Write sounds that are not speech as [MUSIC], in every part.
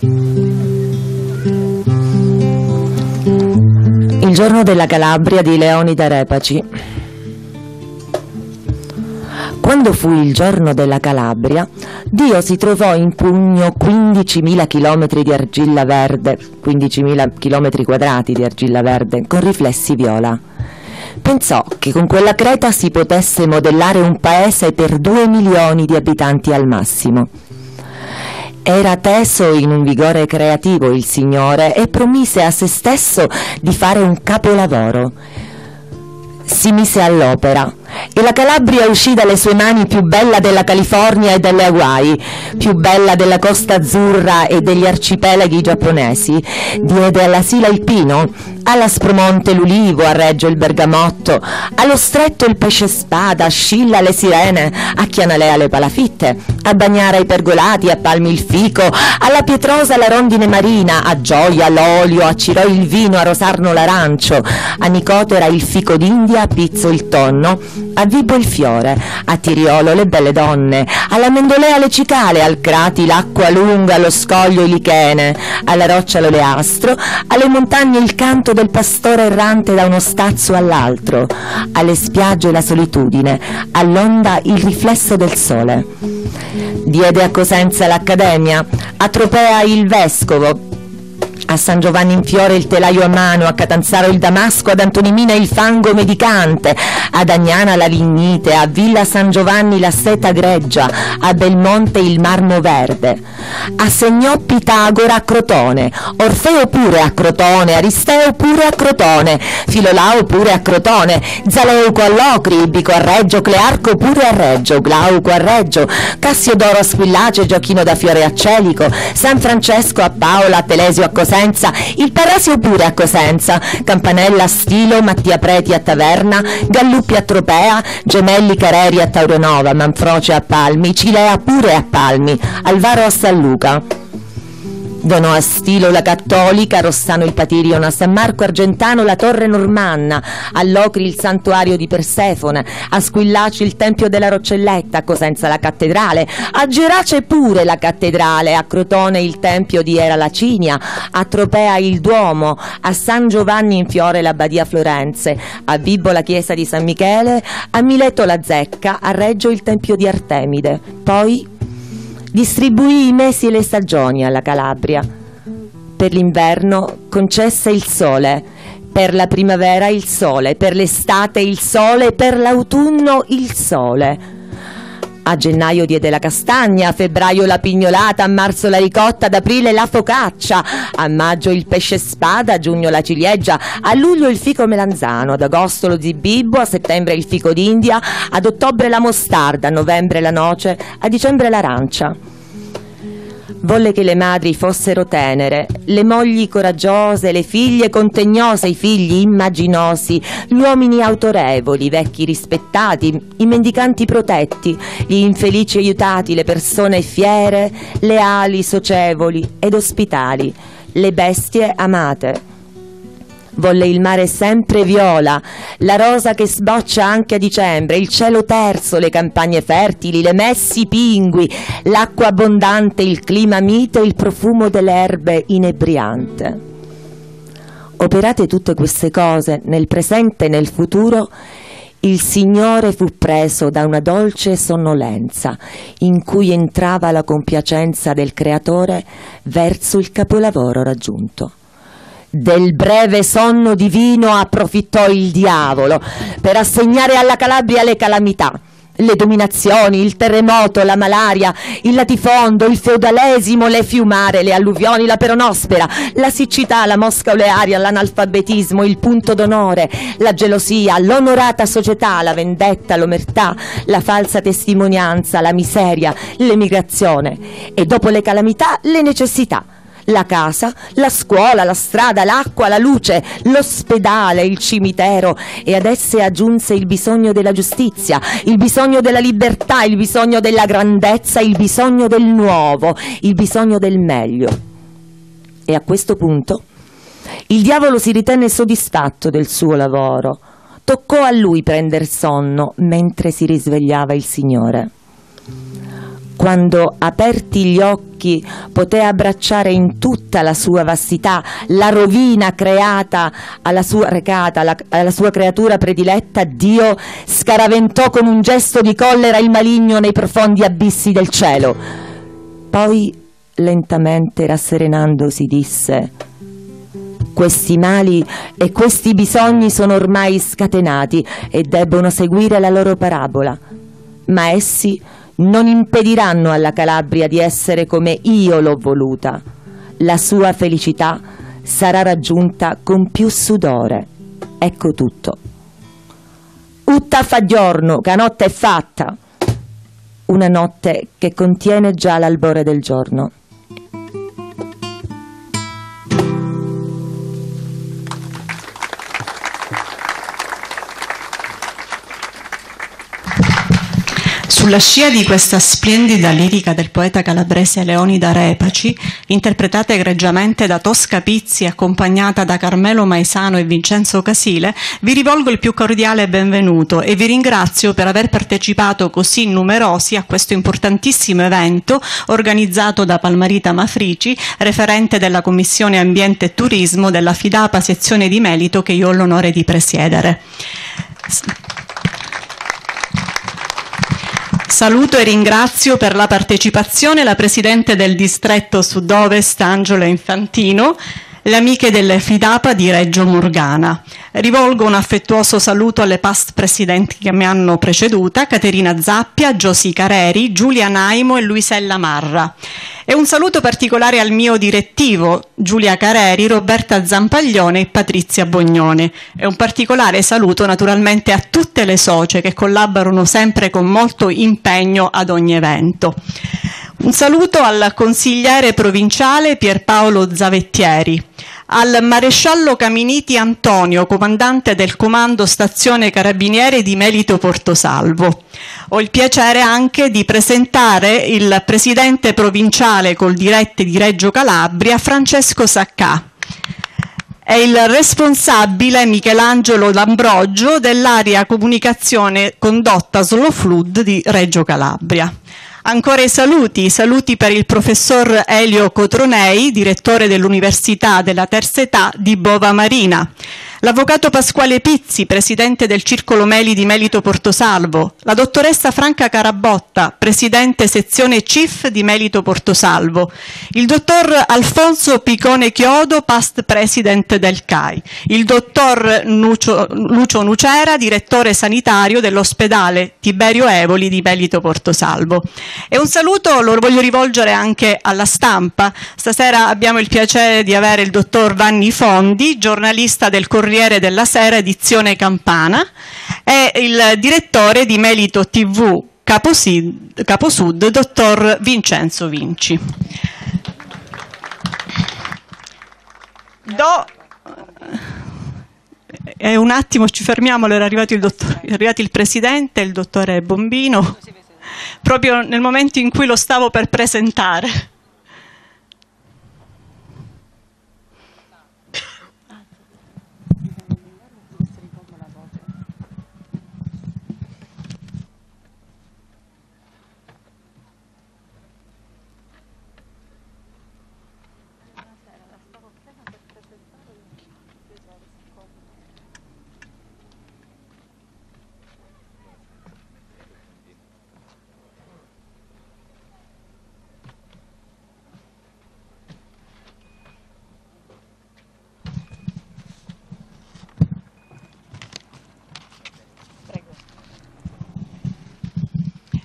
Il giorno della Calabria di Leonida Repaci quando fu il giorno della Calabria, Dio si trovò in pugno 15.000 km di argilla verde, 15.000 km quadrati di argilla verde, con riflessi viola. Pensò che con quella creta si potesse modellare un paese per 2 milioni di abitanti al massimo. Era teso in un vigore creativo il Signore e promise a se stesso di fare un capolavoro. Si mise all'opera e la Calabria uscì dalle sue mani più bella della California e delle Hawaii, più bella della costa azzurra e degli arcipelaghi giapponesi. Diede alla Sila il pino, alla Spromonte l'ulivo, a Reggio il bergamotto, allo stretto il pesce spada, a Scilla le sirene, a Chianalea le palafitte, a Bagnara i pergolati, a Palmi il fico, alla Pietrosa la rondine marina, a Gioia l'olio, a Ciro il vino, a Rosarno l'arancio, a Nicotera il fico d'India, a Pizzo il tonno, a Vibo il fiore, a Tiriolo le belle donne, alla Mendolea le cicale, al Crati l'acqua lunga, allo scoglio i lichene, alla roccia l'oleastro, alle montagne il canto del pastore errante da uno stazzo all'altro, alle spiagge la solitudine, all'onda il riflesso del sole. Diede a Cosenza l'accademia, a Tropea il vescovo, a San Giovanni in Fiore il telaio a mano, a Catanzaro il damasco, ad Antonimina il fango medicante, ad Agnana la lignite, a Villa San Giovanni la seta greggia, a Belmonte il marmo verde. Assegnò Pitagora a Crotone, Orfeo pure a Crotone, Aristeo pure a Crotone, Filolao pure a Crotone, Zaleuco a Locri, Ibico a Reggio, Clearco pure a Reggio, Glauco a Reggio, Cassiodoro a Squillace, Giochino da Fiore a Celico, San Francesco a Paola, Telesio a Costanza, Cosenza, il Parasio pure a Cosenza, Campanella a Stilo, Mattia Preti a Taverna, Galluppi a Tropea, Gemelli Careri a Tauronova, Manfroce a Palmi, Cilea pure a Palmi, Alvaro a San Luca. Donò a Stilo la Cattolica, Rossano il Patirion, a San Marco Argentano la Torre Normanna, a Locri il Santuario di Persefone, a Squillaci il Tempio della Roccelletta, a Cosenza la Cattedrale, a Gerace pure la Cattedrale, a Crotone il Tempio di Era Lacinia, a Tropea il Duomo, a San Giovanni in Fiore la Badia Florenze, a Vibo la Chiesa di San Michele, a Mileto la Zecca, a Reggio il Tempio di Artemide. Poi Distribuì i mesi e le stagioni alla Calabria. Per l'inverno concesse il sole, per la primavera il sole, per l'estate il sole, per l'autunno il sole a gennaio diede la castagna, a febbraio la pignolata, a marzo la ricotta, ad aprile la focaccia, a maggio il pesce spada, a giugno la ciliegia, a luglio il fico melanzano, ad agosto lo zibibbo, a settembre il fico d'India, ad ottobre la mostarda, a novembre la noce, a dicembre l'arancia. Volle che le madri fossero tenere, le mogli coraggiose, le figlie contegnose, i figli immaginosi, gli uomini autorevoli, i vecchi rispettati, i mendicanti protetti, gli infelici aiutati, le persone fiere, leali, socievoli ed ospitali, le bestie amate, volle il mare sempre viola, la rosa che sboccia anche a dicembre, il cielo terzo, le campagne fertili, le messi pingui, l'acqua abbondante, il clima mite, il profumo delle erbe inebriante. Operate tutte queste cose nel presente e nel futuro, il Signore fu preso da una dolce sonnolenza in cui entrava la compiacenza del Creatore verso il capolavoro raggiunto. Del breve sonno divino approfittò il diavolo per assegnare alla Calabria le calamità le dominazioni, il terremoto, la malaria, il latifondo, il feudalesimo, le fiumare, le alluvioni, la peronospera, la siccità, la mosca olearia, l'analfabetismo, il punto d'onore, la gelosia, l'onorata società, la vendetta, l'omertà, la falsa testimonianza, la miseria, l'emigrazione e dopo le calamità le necessità la casa, la scuola, la strada, l'acqua, la luce, l'ospedale, il cimitero e ad esse aggiunse il bisogno della giustizia, il bisogno della libertà, il bisogno della grandezza, il bisogno del nuovo, il bisogno del meglio. E a questo punto il diavolo si ritenne soddisfatto del suo lavoro. Toccò a lui prender sonno mentre si risvegliava il Signore quando aperti gli occhi poté abbracciare in tutta la sua vastità la rovina creata alla sua recata, alla, alla sua creatura prediletta, Dio scaraventò con un gesto di collera il maligno nei profondi abissi del cielo. Poi, lentamente rasserenandosi, disse questi mali e questi bisogni sono ormai scatenati e debbono seguire la loro parabola, ma essi non impediranno alla Calabria di essere come io l'ho voluta. La sua felicità sarà raggiunta con più sudore. Ecco tutto. Utta fa giorno, che notte è fatta. Una notte che contiene già l'albore del giorno. Sulla scia di questa splendida lirica del poeta calabrese Leonida Repaci, interpretata egregiamente da Tosca Pizzi accompagnata da Carmelo Maesano e Vincenzo Casile, vi rivolgo il più cordiale benvenuto e vi ringrazio per aver partecipato così numerosi a questo importantissimo evento organizzato da Palmarita Mafrici, referente della Commissione Ambiente e Turismo della FIDAPA sezione di Melito che io ho l'onore di presiedere. Saluto e ringrazio per la partecipazione la Presidente del Distretto Sud-Ovest Angela Infantino, le amiche del Fidapa di Reggio Morgana. Rivolgo un affettuoso saluto alle past presidenti che mi hanno preceduta, Caterina Zappia, Giosi Careri, Giulia Naimo e Luisella Marra. E un saluto particolare al mio direttivo, Giulia Careri, Roberta Zampaglione e Patrizia Bognone. E un particolare saluto naturalmente a tutte le socie che collaborano sempre con molto impegno ad ogni evento. Un saluto al consigliere provinciale Pierpaolo Zavettieri, al maresciallo Caminiti Antonio, comandante del comando stazione carabiniere di Melito Portosalvo. Ho il piacere anche di presentare il presidente provinciale col dirette di Reggio Calabria, Francesco Saccà È il responsabile Michelangelo D'Ambrogio dell'area comunicazione condotta Slow Flood di Reggio Calabria. Ancora i saluti, saluti per il professor Elio Cotronei, direttore dell'Università della Terza Età di Bova Marina l'avvocato Pasquale Pizzi, presidente del Circolo Meli di Melito Portosalvo, la dottoressa Franca Carabotta, presidente sezione CIF di Melito Portosalvo, il dottor Alfonso Picone Chiodo, past president del CAI, il dottor Nucio, Lucio Nucera, direttore sanitario dell'ospedale Tiberio Evoli di Melito Portosalvo. E un saluto lo voglio rivolgere anche alla stampa. Stasera abbiamo il piacere di avere il dottor Vanni Fondi, giornalista del Corriere Corriere della Sera, edizione Campana, e il direttore di Melito TV Caposud, dottor Vincenzo Vinci. Do... Eh, eh un attimo ci fermiamo, era arrivato il, dottor, è arrivato il presidente, il dottore Bombino, proprio nel momento in cui lo stavo per presentare.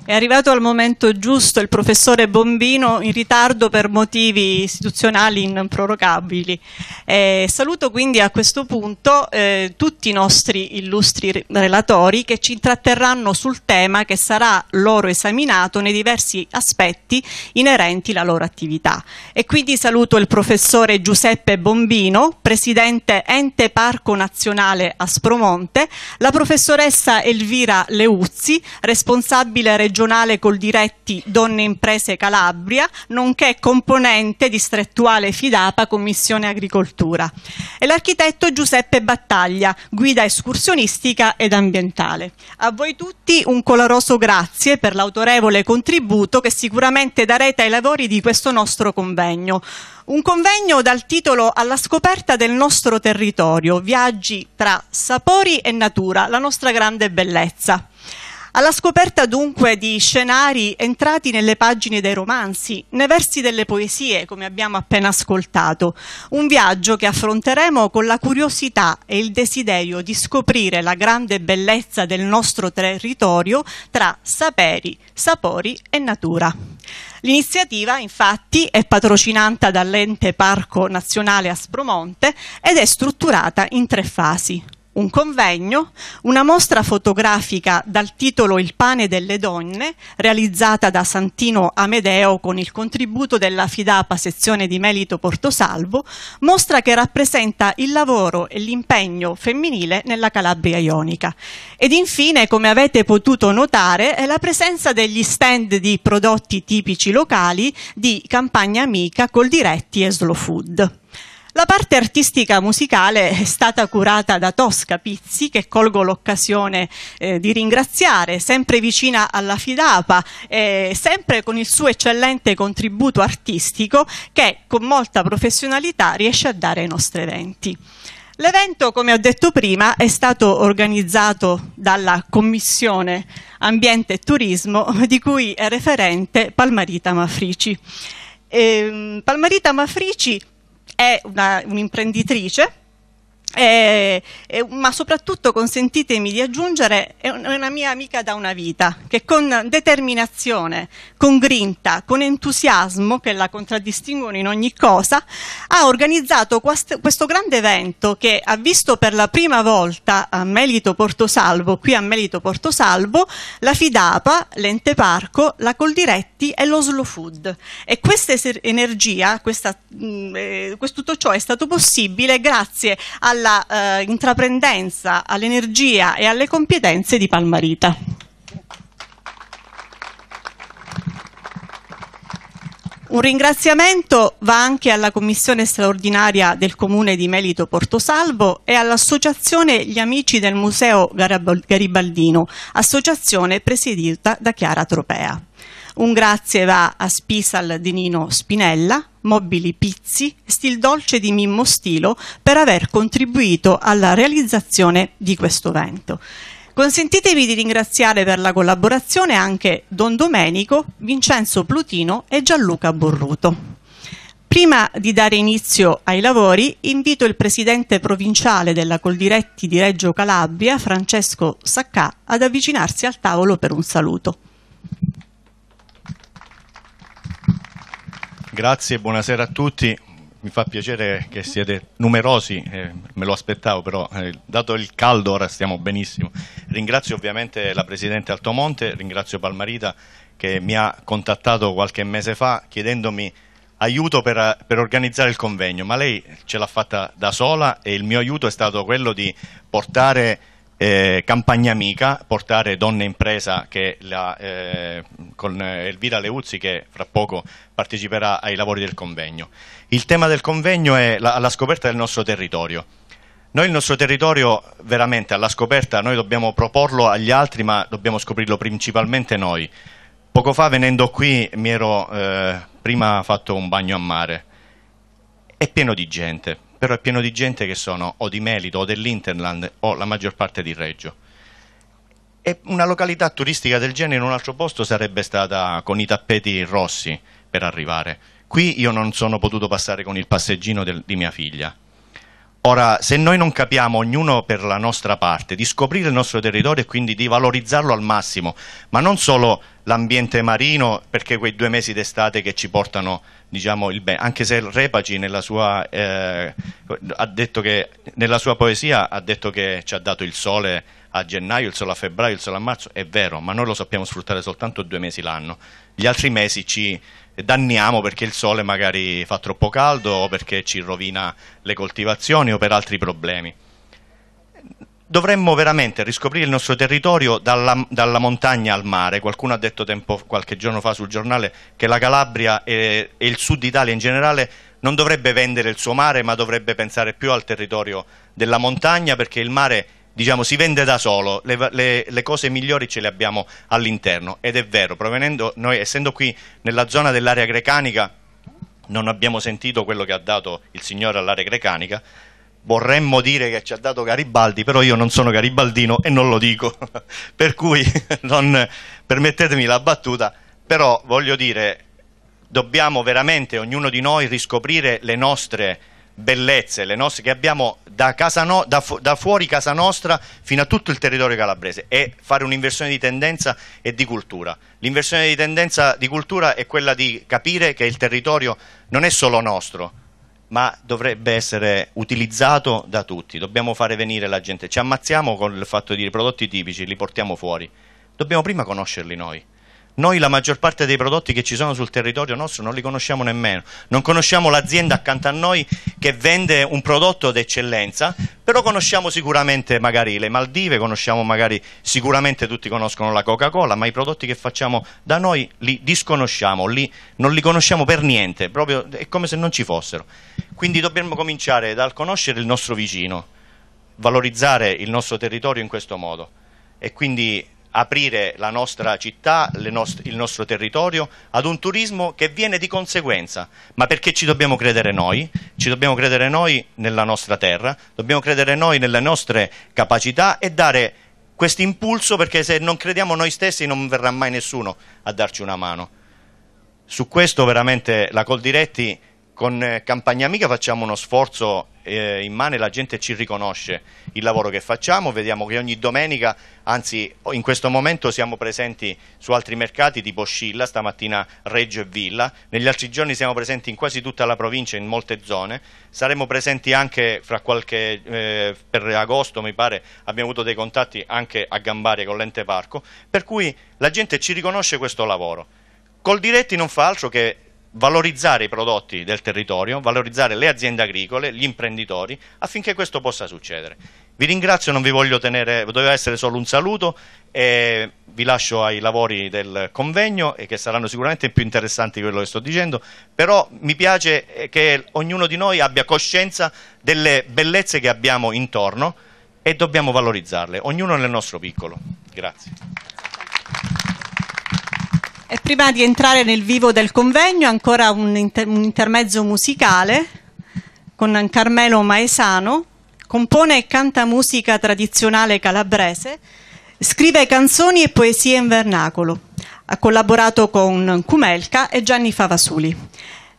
È arrivato al momento giusto il professore Bombino in ritardo per motivi istituzionali improrogabili. Eh, saluto quindi a questo punto eh, tutti i nostri illustri relatori che ci intratterranno sul tema che sarà loro esaminato nei diversi aspetti inerenti alla loro attività. E quindi saluto il professore Giuseppe Bombino, presidente Ente Parco Nazionale Aspromonte, la professoressa Elvira Leuzzi, responsabile regionale regionale col diretti Donne Imprese Calabria, nonché componente distrettuale Fidapa Commissione Agricoltura, e l'architetto Giuseppe Battaglia, guida escursionistica ed ambientale. A voi tutti un coloroso grazie per l'autorevole contributo che sicuramente darete ai lavori di questo nostro convegno. Un convegno dal titolo Alla scoperta del nostro territorio, viaggi tra sapori e natura, la nostra grande bellezza alla scoperta dunque di scenari entrati nelle pagine dei romanzi, nei versi delle poesie, come abbiamo appena ascoltato. Un viaggio che affronteremo con la curiosità e il desiderio di scoprire la grande bellezza del nostro territorio tra saperi, sapori e natura. L'iniziativa, infatti, è patrocinata dall'ente Parco Nazionale Aspromonte ed è strutturata in tre fasi un convegno, una mostra fotografica dal titolo Il pane delle donne, realizzata da Santino Amedeo con il contributo della Fidapa sezione di Melito Portosalvo, mostra che rappresenta il lavoro e l'impegno femminile nella Calabria ionica. Ed infine, come avete potuto notare, è la presenza degli stand di prodotti tipici locali di Campagna Amica, Coldiretti e Slow Food. La parte artistica musicale è stata curata da Tosca Pizzi, che colgo l'occasione eh, di ringraziare, sempre vicina alla Fidapa, eh, sempre con il suo eccellente contributo artistico che con molta professionalità riesce a dare ai nostri eventi. L'evento, come ho detto prima, è stato organizzato dalla Commissione Ambiente e Turismo, di cui è referente Palmarita Mafrici. Eh, Palmarita Mafrici è una, un'imprenditrice eh, eh, ma soprattutto consentitemi di aggiungere, è una mia amica da una vita, che con determinazione, con grinta, con entusiasmo, che la contraddistinguono in ogni cosa, ha organizzato quest- questo grande evento che ha visto per la prima volta a Melito Portosalvo, qui a Melito Portosalvo, la Fidapa, l'Ente Parco, la Coldiretti e lo Slow Food. E questa energia, questa, mh, mm, eh, tutto ciò è stato possibile grazie al alla eh, intraprendenza, all'energia e alle competenze di Palmarita. Un ringraziamento va anche alla Commissione straordinaria del Comune di Melito Portosalvo e all'Associazione Gli Amici del Museo Garibaldino, associazione presieduta da Chiara Tropea. Un grazie va a Spisal di Nino Spinella, Mobili Pizzi, Stil Dolce di Mimmo Stilo, per aver contribuito alla realizzazione di questo evento. Consentitemi di ringraziare per la collaborazione anche Don Domenico, Vincenzo Plutino e Gianluca Borruto. Prima di dare inizio ai lavori, invito il presidente provinciale della Coldiretti di Reggio Calabria, Francesco Saccà, ad avvicinarsi al tavolo per un saluto. Grazie, buonasera a tutti. Mi fa piacere che siete numerosi, eh, me lo aspettavo però, eh, dato il caldo ora stiamo benissimo. Ringrazio ovviamente la Presidente Altomonte, ringrazio Palmarita che mi ha contattato qualche mese fa chiedendomi aiuto per, per, organizzare il convegno, ma lei ce l'ha fatta da sola e il mio aiuto è stato quello di portare eh, Campagna Amica, portare Donne Impresa che la, eh, con eh, Elvira Leuzzi che fra poco parteciperà ai lavori del convegno. Il tema del convegno è la, la scoperta del nostro territorio. Noi il nostro territorio veramente alla scoperta, noi dobbiamo proporlo agli altri ma dobbiamo scoprirlo principalmente noi. Poco fa venendo qui mi ero eh, prima fatto un bagno a mare, è pieno di gente, però è pieno di gente che sono o di Melito o dell'Interland o la maggior parte di Reggio. E una località turistica del genere in un altro posto sarebbe stata con i tappeti rossi per arrivare. Qui io non sono potuto passare con il passeggino del, di mia figlia. Ora, se noi non capiamo ognuno per la nostra parte di scoprire il nostro territorio e quindi di valorizzarlo al massimo, ma non solo l'ambiente marino, perché quei due mesi d'estate che ci portano diciamo, il bene, anche se Repaci sua, eh, che, nella sua poesia ha detto che ci ha dato il sole a gennaio, il sole a febbraio, il sole a marzo, è vero, ma noi lo sappiamo sfruttare soltanto due mesi l'anno, gli altri mesi ci danniamo perché il sole magari fa troppo caldo o perché ci rovina le coltivazioni o per altri problemi dovremmo veramente riscoprire il nostro territorio dalla, dalla, montagna al mare. Qualcuno ha detto tempo, qualche giorno fa sul giornale che la Calabria e, e il sud Italia in generale non dovrebbe vendere il suo mare, ma dovrebbe pensare più al territorio della montagna perché il mare diciamo, si vende da solo, le, le, le, cose migliori ce le abbiamo all'interno ed è vero, noi essendo qui nella zona dell'area grecanica non abbiamo sentito quello che ha dato il Signore all'area grecanica, vorremmo dire che ci ha dato Garibaldi, però io non sono garibaldino e non lo dico, [LAUGHS] per cui [LAUGHS] non, permettetemi la battuta, però voglio dire, dobbiamo veramente ognuno di noi riscoprire le nostre bellezze, le nostre che abbiamo da, no, da, fu, da fuori casa nostra fino a tutto il territorio calabrese e fare un'inversione di tendenza e di cultura. L'inversione di tendenza di cultura è quella di capire che il territorio non è solo nostro, ma dovrebbe essere utilizzato da tutti. Dobbiamo fare venire la gente. Ci ammazziamo con il fatto di dire prodotti tipici, li portiamo fuori. Dobbiamo prima conoscerli noi. Noi la maggior parte dei prodotti che ci sono sul territorio nostro non li conosciamo nemmeno, non conosciamo l'azienda accanto a noi che vende un prodotto d'eccellenza, però conosciamo sicuramente magari le Maldive, conosciamo magari sicuramente tutti conoscono la Coca-Cola, ma i prodotti che facciamo da noi li disconosciamo, li, non li conosciamo per niente, proprio è come se non ci fossero. Quindi dobbiamo cominciare dal conoscere il nostro vicino, valorizzare il nostro territorio in questo modo e quindi aprire la nostra città, nost il nostro territorio ad un turismo che viene di conseguenza, ma perché ci dobbiamo credere noi, ci dobbiamo credere noi nella nostra terra, dobbiamo credere noi nelle nostre capacità e dare questo impulso perché se non crediamo noi stessi non verrà mai nessuno a darci una mano. Su questo veramente la Coldiretti con eh, Campagna Amica facciamo uno sforzo eh, immane, la gente ci riconosce il lavoro che facciamo, vediamo che ogni domenica, anzi in questo momento siamo presenti su altri mercati tipo Scilla, stamattina Reggio e Villa, negli altri giorni siamo presenti in quasi tutta la provincia, in molte zone, saremo presenti anche fra qualche, eh, per agosto mi pare, abbiamo avuto dei contatti anche a Gambaria con l'ente parco, per cui la gente ci riconosce questo lavoro. Col diretti non fa altro che valorizzare i prodotti del territorio, valorizzare le aziende agricole, gli imprenditori, affinché questo possa succedere. Vi ringrazio, non vi voglio tenere, doveva essere solo un saluto e vi lascio ai lavori del convegno che saranno sicuramente più interessanti di quello che sto dicendo, però mi piace che ognuno di noi abbia coscienza delle bellezze che abbiamo intorno e dobbiamo valorizzarle, ognuno nel nostro piccolo. Grazie. E eh, prima di entrare nel vivo del convegno, ancora un, inter un intermezzo musicale con Carmelo Maesano. Compone e canta musica tradizionale calabrese, scrive canzoni e poesie in vernacolo. Ha collaborato con Cumelca e Gianni Favasuli.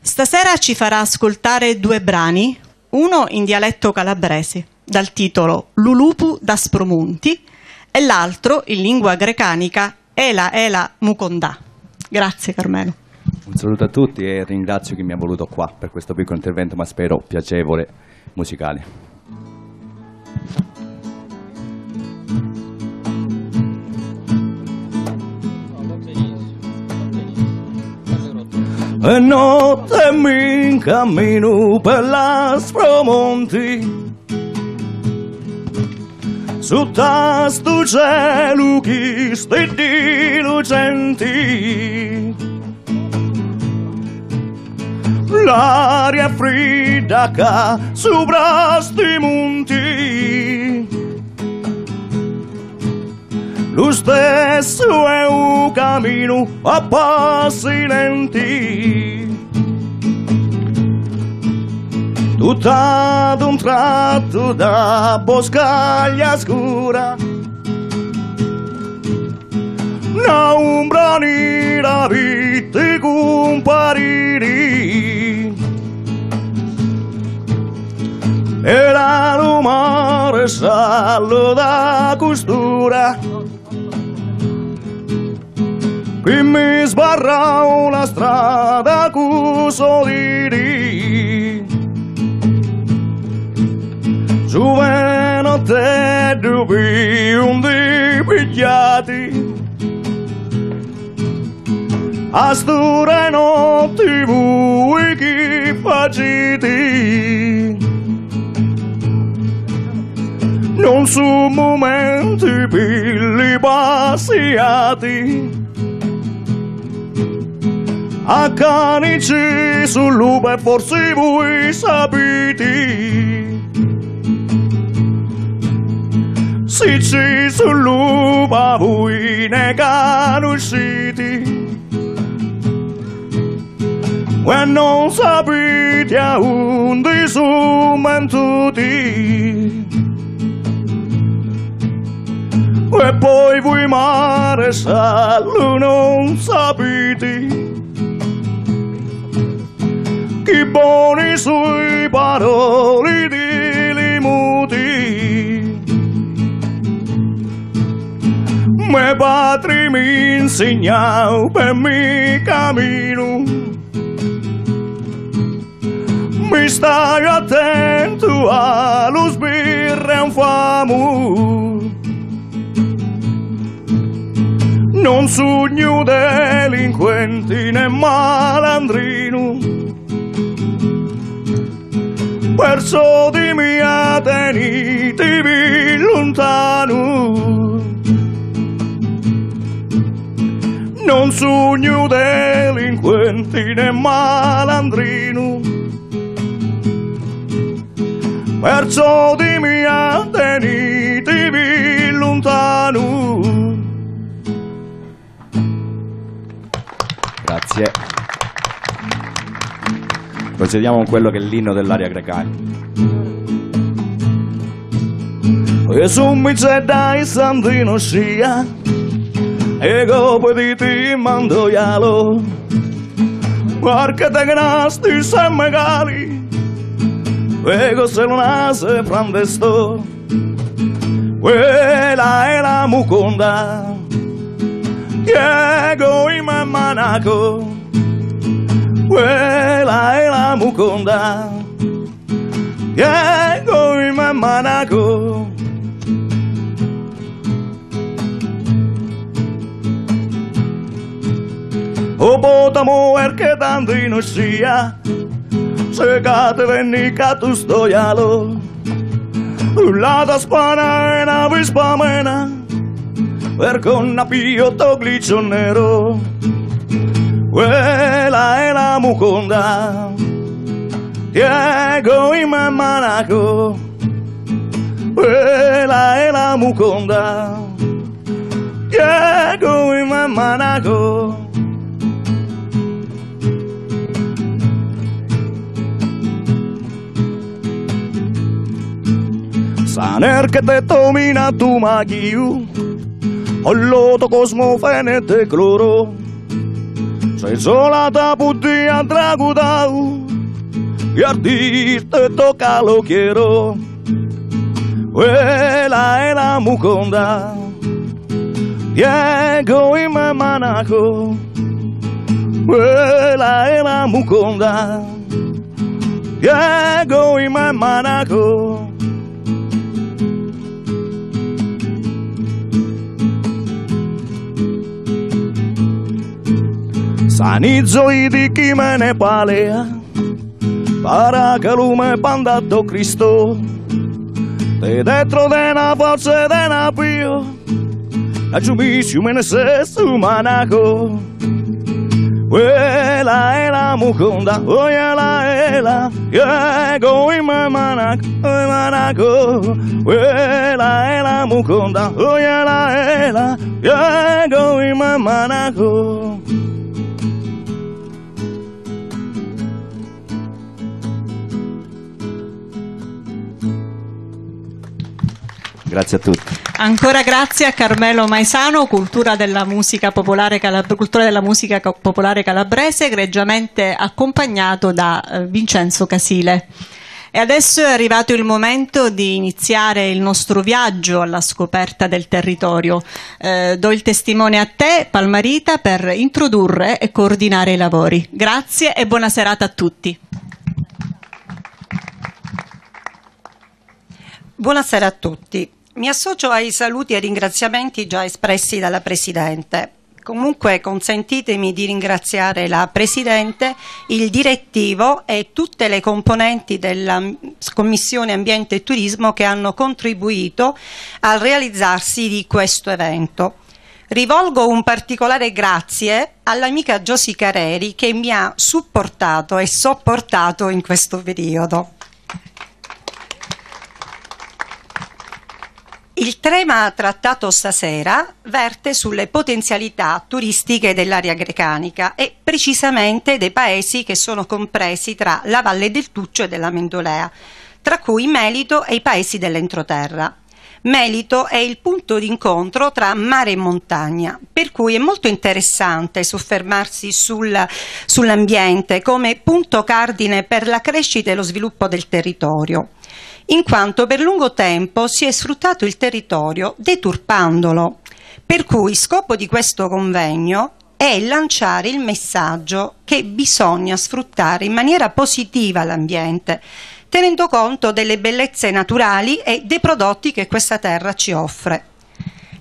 Stasera ci farà ascoltare due brani, uno in dialetto calabrese, dal titolo Lulupu da Spromonti, e l'altro in lingua grecanica Ela Ela Mukondà. Grazie Carmelo. Un saluto a tutti e ringrazio chi mi ha voluto qua per questo piccolo intervento, ma spero piacevole, musicale. E notte mi cammino per la spromonti su tastu cielo chi sti diligenti l'aria fridaca sopra sti monti lo stesso è un cammino a passi lenti dotat d'un trato de boscalla escura. Naumbranira viti compariri Era l'humor saló de costura Qui més barra una estrada custodiri sulle notte un di pigliati a sture notti voi che faciti non su momenti pilli bassiati a canici sull'ube forse voi sapete 시치술 루바 부인에가 누시디 e non sapete a onde suman tutti e poi voi mare sallo non sapete chi buoni sui paroli di mi patri mi insegnò per mi cammino. Mi stai attento allo sbirro infamo. Non sogno delinquenti né malandrino. Perso di mia tenitevi lontano. non sogno delinquenti né malandrino. Perciò di mia tenitevi lontano. Grazie. Procediamo con quello che è l'inno dell'aria grecaria. E su mi c'è dai sandino scia Ego pediti mando te ganaste y se gali, Ego se lunase frandesto Vuela E la muconda Ego me manaco Vuela la la muconda Ego me manaco Όποτα μου έρχεται νοησία σε κατεβαίνει κάτω στο γυαλό Ουλάτα σπάνα ένα βυσπαμένα Έρχω να πιω το γλίτσο νερό Έλα, έλα μου κοντά και εγώ είμαι μάναχο Έλα, έλα μου κοντά και εγώ είμαι μάναχο te que domina tu magiu Olloto te cloro, soy sola taputia tragudau Y te toca lo quiero Vuela en la muconda Diego y me manajo Vuela en la muconda Diego y me manajo Sanizoidi me ne palea Para că lume pandato Cristo De dentro de na poce de na pio Na chumisiu me neses humanago Ela, ela, mujonda, oi, ela, ela, ego, oi, mamanak, oi, manako. Ela, ela, mujonda, oi, ela, ela, ego, oi, mamanako. grazie a tutti. Ancora grazie a Carmelo Maisano, cultura della musica popolare, calab- cultura della musica popolare calabrese, egregiamente accompagnato da eh, Vincenzo Casile. E adesso è arrivato il momento di iniziare il nostro viaggio alla scoperta del territorio. Eh, do il testimone a te, Palmarita, per introdurre e coordinare i lavori. Grazie e buona serata a tutti. Buonasera a tutti. Mi associo ai saluti e ringraziamenti già espressi dalla Presidente. Comunque consentitemi di ringraziare la Presidente, il direttivo e tutte le componenti della Commissione Ambiente e Turismo che hanno contribuito al realizzarsi di questo evento. Rivolgo un particolare grazie all'amica Josie Careri che mi ha supportato e sopportato in questo periodo. Il tema trattato stasera verte sulle potenzialità turistiche dell'area grecanica e precisamente dei paesi che sono compresi tra la Valle del Tuccio e della Mendolea, tra cui Melito e i paesi dell'entroterra. Melito è il punto d'incontro tra mare e montagna, per cui è molto interessante soffermarsi sul, sull'ambiente come punto cardine per la crescita e lo sviluppo del territorio in quanto per lungo tempo si è sfruttato il territorio deturpandolo. Per cui scopo di questo convegno è lanciare il messaggio che bisogna sfruttare in maniera positiva l'ambiente, tenendo conto delle bellezze naturali e dei prodotti che questa terra ci offre.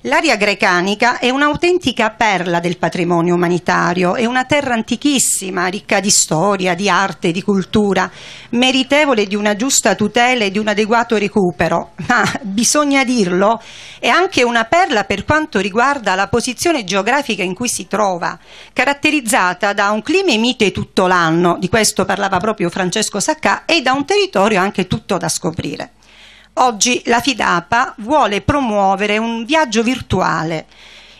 L'area grecanica è un'autentica perla del patrimonio umanitario, è una terra antichissima, ricca di storia, di arte, di cultura, meritevole di una giusta tutela e di un adeguato recupero, [LAUGHS] ma bisogna dirlo, è anche una perla per quanto riguarda la posizione geografica in cui si trova, caratterizzata da un clima mite tutto l'anno, di questo parlava proprio Francesco Saccà, e da un territorio anche tutto da scoprire. Oggi la FIDAPA vuole promuovere un viaggio virtuale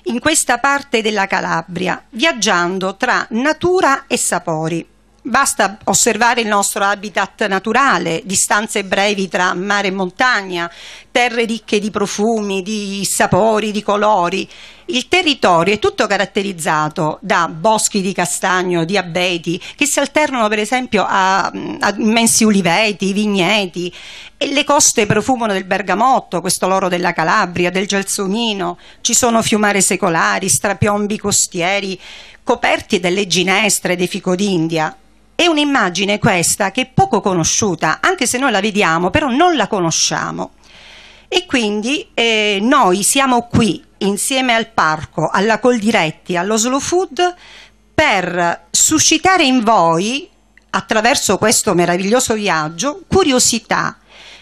in questa parte della Calabria, viaggiando tra natura e sapori. Basta osservare il nostro habitat naturale, distanze brevi tra mare e montagna, terre ricche di profumi, di sapori, di colori il territorio è tutto caratterizzato da boschi di castagno, di abeti, che si alternano per esempio a, a immensi uliveti, vigneti, e le coste profumano del bergamotto, questo loro della Calabria, del gelsomino, ci sono fiumare secolari, strapiombi costieri, coperti delle ginestre, dei ficodindia. È un'immagine questa che è poco conosciuta, anche se noi la vediamo, però non la conosciamo. E quindi eh, noi siamo qui insieme al parco, alla Coldiretti, allo Slow Food per suscitare in voi, attraverso questo meraviglioso viaggio, curiosità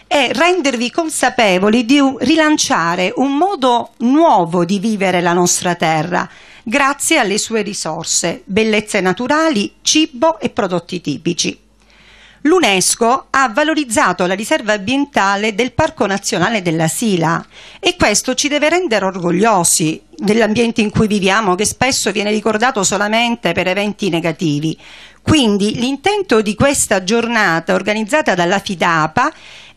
e rendervi consapevoli di rilanciare un modo nuovo di vivere la nostra terra grazie alle sue risorse, bellezze naturali, cibo e prodotti tipici l'UNESCO ha valorizzato la riserva ambientale del Parco Nazionale della Sila e questo ci deve rendere orgogliosi dell'ambiente in cui viviamo che spesso viene ricordato solamente per eventi negativi. Quindi l'intento di questa giornata organizzata dalla Fidapa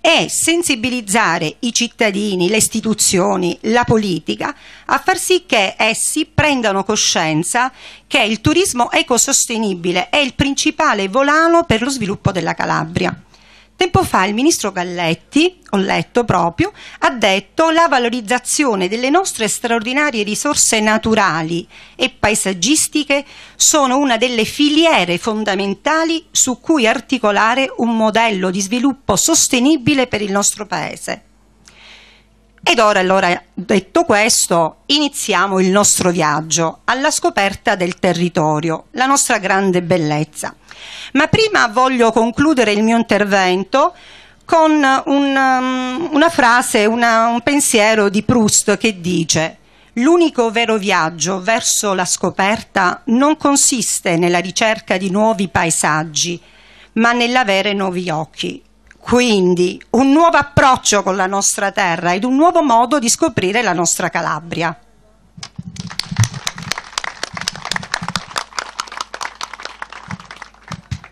è sensibilizzare i cittadini, le istituzioni, la politica a far sì che essi prendano coscienza che il turismo ecosostenibile è il principale volano per lo sviluppo della Calabria. Tempo fa il ministro Galletti, ho letto proprio, ha detto la valorizzazione delle nostre straordinarie risorse naturali e paesaggistiche sono una delle filiere fondamentali su cui articolare un modello di sviluppo sostenibile per il nostro Paese. Ed ora allora, detto questo, iniziamo il nostro viaggio alla scoperta del territorio, la nostra grande bellezza. Ma prima voglio concludere il mio intervento con un, um, una frase, una, un pensiero di Proust che dice L'unico vero viaggio verso la scoperta non consiste nella ricerca di nuovi paesaggi, ma nell'avere nuovi occhi. Quindi un nuovo approccio con la nostra terra ed un nuovo modo di scoprire la nostra Calabria.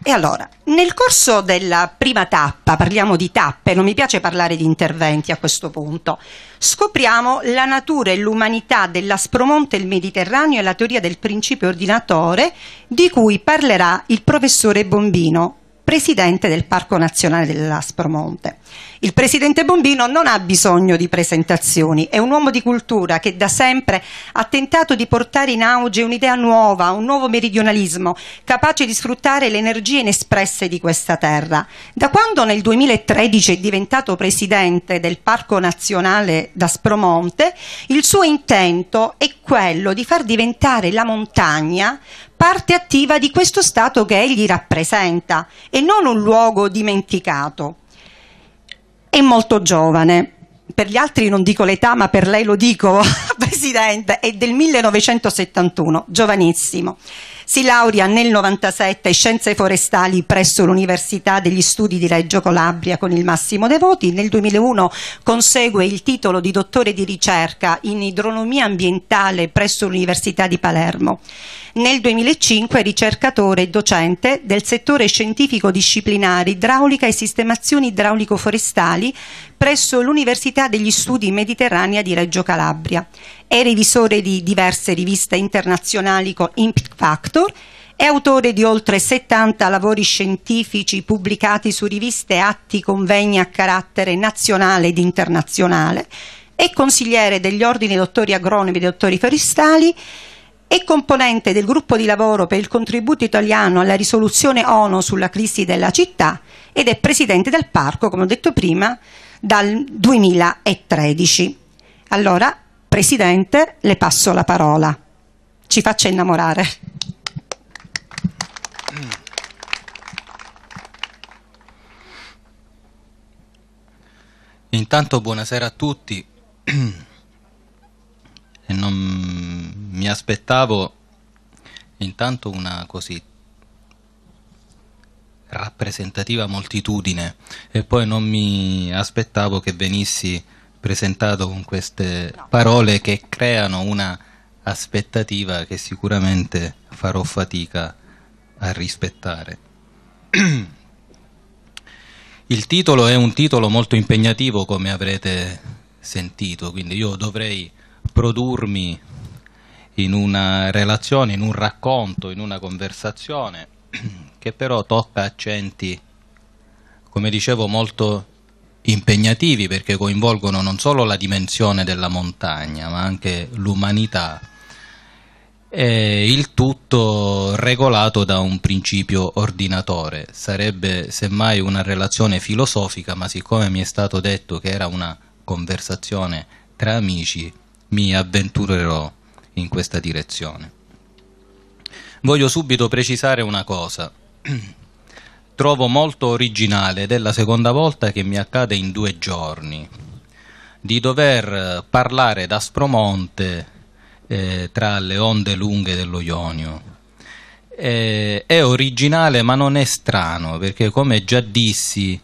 E allora, nel corso della prima tappa, parliamo di tappe, non mi piace parlare di interventi a questo punto, scopriamo la natura e l'umanità dell'aspromonte e il Mediterraneo e la teoria del principio ordinatore di cui parlerà il professore Bombino presidente del Parco Nazionale dell'Aspromonte. Il presidente Bombino non ha bisogno di presentazioni, è un uomo di cultura che da sempre ha tentato di portare in auge un'idea nuova, un nuovo meridionalismo, capace di sfruttare le energie inespresse di questa terra. Da quando nel 2013 è diventato presidente del Parco Nazionale d'Aspromonte, il suo intento è quello di far diventare la montagna parte attiva di questo Stato che egli rappresenta e non un luogo dimenticato. È molto giovane, per gli altri non dico l'età, ma per lei lo dico, [LAUGHS] Presidente, è del 1971, giovanissimo. Si laurea nel 97 in Scienze Forestali presso l'Università degli Studi di Reggio Calabria con il massimo dei voti. Nel 2001 consegue il titolo di dottore di ricerca in idronomia ambientale presso l'Università di Palermo. Nel 2005 è ricercatore e docente del settore scientifico disciplinare idraulica e sistemazioni idraulico-forestali presso l'Università degli Studi Mediterranea di Reggio Calabria. È revisore di diverse riviste internazionali con Impact Factor è autore di oltre 70 lavori scientifici pubblicati su riviste e atti convegni a carattere nazionale ed internazionale, è consigliere degli ordini dottori agronomi e dottori forestali, è componente del gruppo di lavoro per il contributo italiano alla risoluzione ONU sulla crisi della città ed è presidente del parco, come ho detto prima, dal 2013. Allora, Presidente, le passo la parola. Ci faccia innamorare. Intanto buonasera a tutti. [CLEARS THROAT] E non mi aspettavo intanto una così rappresentativa moltitudine e poi non mi aspettavo che venissi presentato con queste parole che creano una aspettativa che sicuramente farò fatica a rispettare. [CLEARS THROAT] Il titolo è un titolo molto impegnativo come avrete sentito, quindi io dovrei produrmi in una relazione, in un racconto, in una conversazione [CLEARS THROAT] che però tocca accenti, come dicevo, molto impegnativi perché coinvolgono non solo la dimensione della montagna ma anche l'umanità e il tutto regolato da un principio ordinatore sarebbe semmai una relazione filosofica ma siccome mi è stato detto che era una conversazione tra amici mi avventurerò in questa direzione voglio subito precisare una cosa [CLEARS THROAT] trovo molto originale ed è la seconda volta che mi accade in due giorni di dover eh, parlare da Spromonte eh, tra le onde lunghe dello Ionio. Eh, è originale ma non è strano perché come già dissi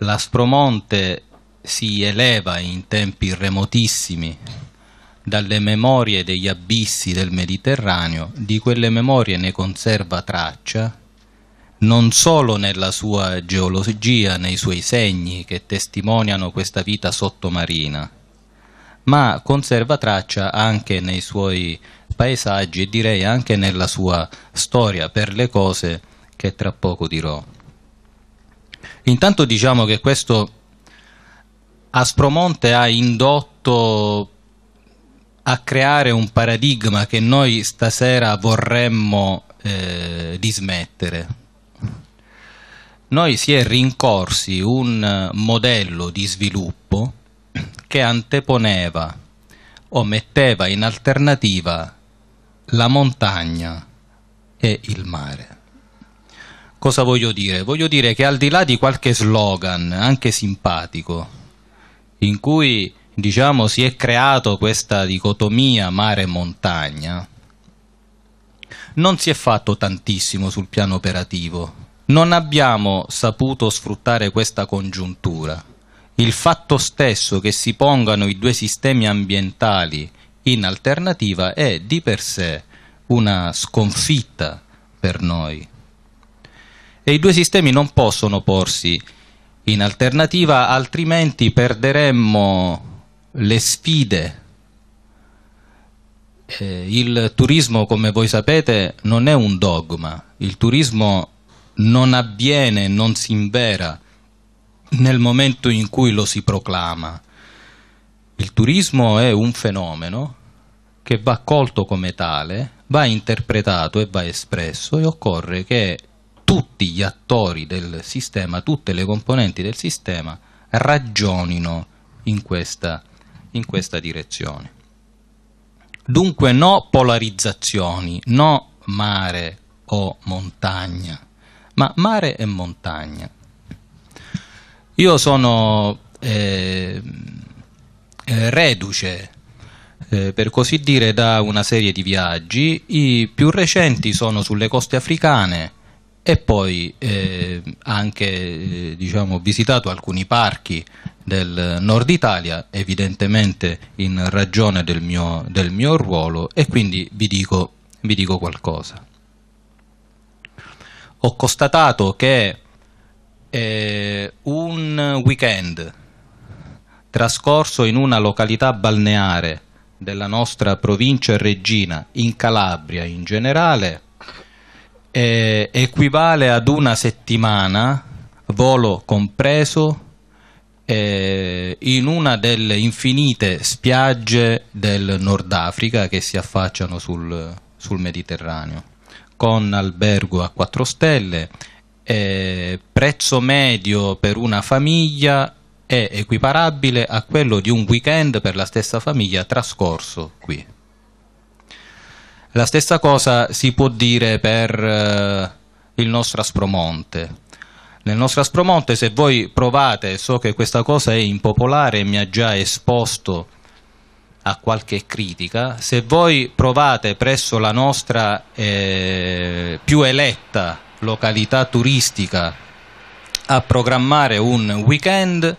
la Spromonte si eleva in tempi remotissimi dalle memorie degli abissi del Mediterraneo, di quelle memorie ne conserva traccia non solo nella sua geologia, nei suoi segni che testimoniano questa vita sottomarina, ma conserva traccia anche nei suoi paesaggi e direi anche nella sua storia per le cose che tra poco dirò. Intanto diciamo che questo Aspromonte ha indotto a creare un paradigma che noi stasera vorremmo eh, dismettere, noi si è rincorsi un eh, modello di sviluppo che anteponeva o metteva in alternativa la montagna e il mare. Cosa voglio dire? Voglio dire che al di là di qualche slogan, anche simpatico, in cui diciamo si è creato questa dicotomia mare-montagna, non si è fatto tantissimo sul piano operativo non abbiamo saputo sfruttare questa congiuntura. Il fatto stesso che si pongano i due sistemi ambientali in alternativa è di per sé una sconfitta per noi. E i due sistemi non possono porsi in alternativa, altrimenti perderemmo le sfide. Eh, il turismo, come voi sapete, non è un dogma, il turismo non avviene, non si invera nel momento in cui lo si proclama. Il turismo è un fenomeno che va accolto come tale, va interpretato e va espresso e occorre che tutti gli attori del sistema, tutte le componenti del sistema ragionino in questa, in questa direzione. Dunque no polarizzazioni, no mare o montagna, ma mare e montagna. Io sono eh, eh, reduce, eh, per così dire, da una serie di viaggi, i più recenti sono sulle coste africane e poi eh, anche eh, diciamo, visitato alcuni parchi del nord Italia, evidentemente in ragione del mio, del mio ruolo, e quindi vi dico, vi dico qualcosa ho constatato che eh, un weekend trascorso in una località balneare della nostra provincia regina, in Calabria in generale, eh, equivale ad una settimana, volo compreso, eh, in una delle infinite spiagge del Nord Africa che si affacciano sul, sul Mediterraneo con albergo a 4 stelle, eh, prezzo medio per una famiglia è equiparabile a quello di un weekend per la stessa famiglia trascorso qui. La stessa cosa si può dire per eh, il nostro Aspromonte. Nel nostro Aspromonte, se voi provate, so che questa cosa è impopolare, mi ha già esposto a qualche critica, se voi provate presso la nostra eh, più eletta località turistica a programmare un weekend,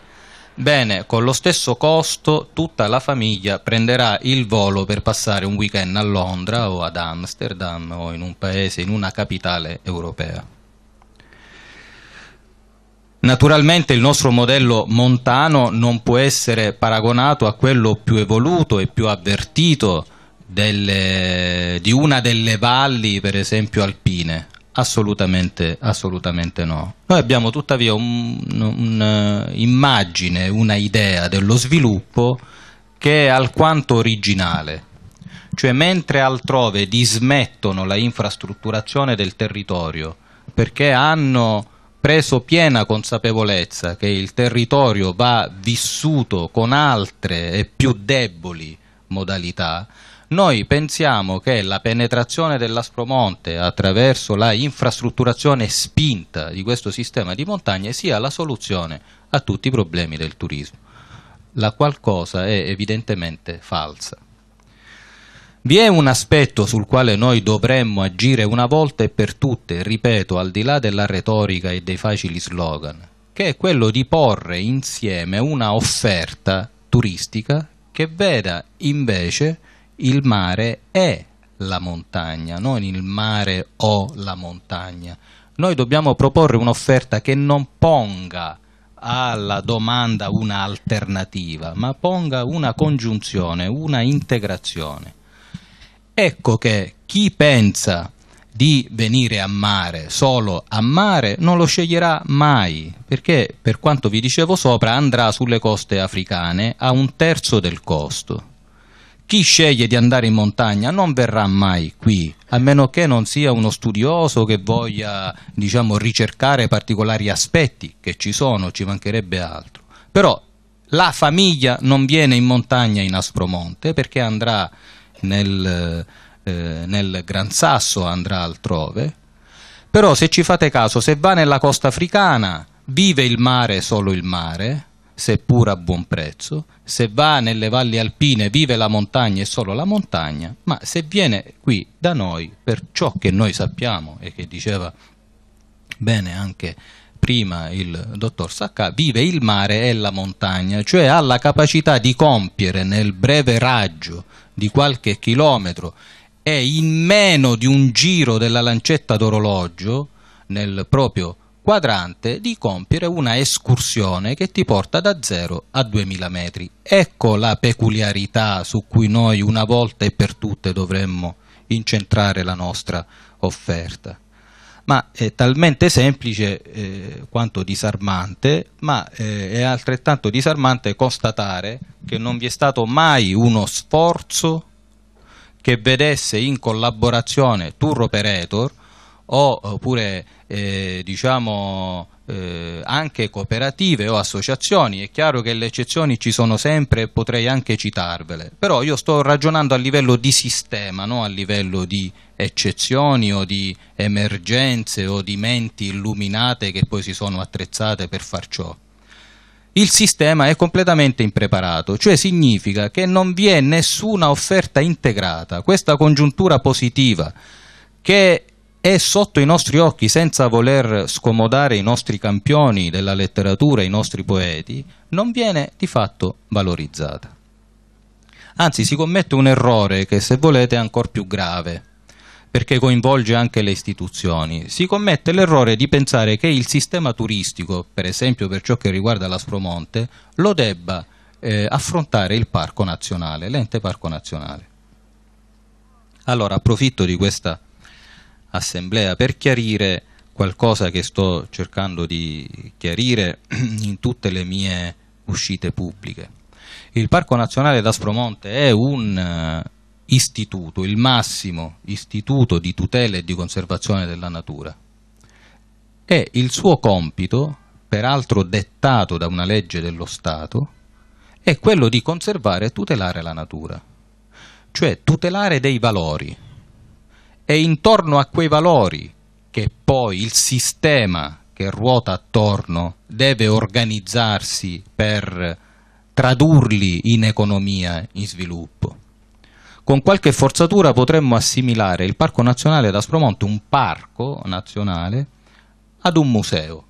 bene, con lo stesso costo tutta la famiglia prenderà il volo per passare un weekend a Londra o ad Amsterdam o in un paese, in una capitale europea. Naturalmente il nostro modello montano non può essere paragonato a quello più evoluto e più avvertito delle, di una delle valli, per esempio, alpine. Assolutamente, assolutamente no. Noi abbiamo tuttavia un'immagine, un, eh, una idea dello sviluppo che è alquanto originale. Cioè, mentre altrove dismettono la infrastrutturazione del territorio perché hanno preso piena consapevolezza che il territorio va vissuto con altre e più deboli modalità, noi pensiamo che la penetrazione dell'aspromonte attraverso la infrastrutturazione spinta di questo sistema di montagne sia la soluzione a tutti i problemi del turismo. La qualcosa è evidentemente falsa. Vi è un aspetto sul quale noi dovremmo agire una volta e per tutte, ripeto, al di là della retorica e dei facili slogan, che è quello di porre insieme una offerta turistica che veda invece il mare e la montagna, non il mare o la montagna. Noi dobbiamo proporre un'offerta che non ponga alla domanda un'alternativa, ma ponga una congiunzione, una integrazione. Ecco che chi pensa di venire a mare solo a mare non lo sceglierà mai, perché per quanto vi dicevo sopra andrà sulle coste africane a un terzo del costo. Chi sceglie di andare in montagna non verrà mai qui, a meno che non sia uno studioso che voglia, diciamo, ricercare particolari aspetti che ci sono, ci mancherebbe altro. Però la famiglia non viene in montagna in Aspromonte perché andrà nel, eh, nel Gran Sasso andrà altrove, però se ci fate caso, se va nella costa africana vive il mare solo il mare, seppur a buon prezzo, se va nelle valli alpine vive la montagna e solo la montagna, ma se viene qui da noi per ciò che noi sappiamo e che diceva bene anche prima il dottor Sacca, vive il mare e la montagna, cioè ha la capacità di compiere nel breve raggio di qualche chilometro e in meno di un giro della lancetta d'orologio nel proprio quadrante di compiere una escursione che ti porta da 0 a 2000 metri. Ecco la peculiarità su cui noi una volta e per tutte dovremmo incentrare la nostra offerta ma è eh, talmente semplice eh, quanto disarmante, ma eh, è altrettanto disarmante constatare che non vi è stato mai uno sforzo che vedesse in collaborazione tour operator oppure eh, diciamo eh, anche cooperative o associazioni, è chiaro che le eccezioni ci sono sempre e potrei anche citarvele, però io sto ragionando a livello di sistema, non a livello di eccezioni o di emergenze o di menti illuminate che poi si sono attrezzate per far ciò il sistema è completamente impreparato, cioè significa che non vi è nessuna offerta integrata. Questa congiuntura positiva che è sotto i nostri occhi senza voler scomodare i nostri campioni della letteratura, i nostri poeti, non viene di fatto valorizzata. Anzi, si commette un errore che se volete è ancora più grave, perché coinvolge anche le istituzioni. Si commette l'errore di pensare che il sistema turistico, per esempio per ciò che riguarda l'Aspromonte, lo debba eh, affrontare il parco nazionale, l'ente parco nazionale. Allora approfitto di questa assemblea per chiarire qualcosa che sto cercando di chiarire [CLEARS THROAT] in tutte le mie uscite pubbliche. Il Parco Nazionale d'Aspromonte è un eh, istituto, il massimo istituto di tutela e di conservazione della natura e il suo compito, peraltro dettato da una legge dello Stato, è quello di conservare e tutelare la natura, cioè tutelare dei valori è intorno a quei valori che poi il sistema che ruota attorno deve organizzarsi per tradurli in economia in sviluppo. Con qualche forzatura potremmo assimilare il Parco Nazionale d'Aspromonte, un parco nazionale, ad un museo.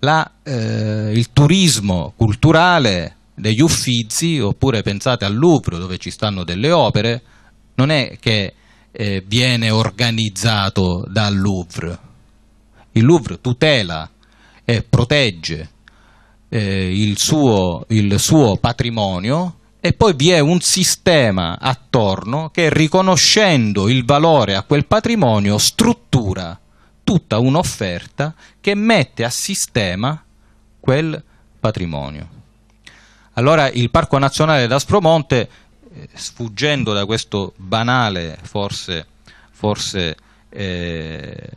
La, eh, il turismo culturale degli Uffizi, oppure pensate al Louvre dove ci stanno delle opere, non è che eh, viene organizzato dal Louvre. Il Louvre tutela e protegge eh, il, suo, il suo patrimonio e poi vi è un sistema attorno che riconoscendo il valore a quel patrimonio struttura tutta un'offerta che mette a sistema quel patrimonio. Allora il Parco Nazionale d'Aspromonte eh, sfuggendo da questo banale, forse, forse eh,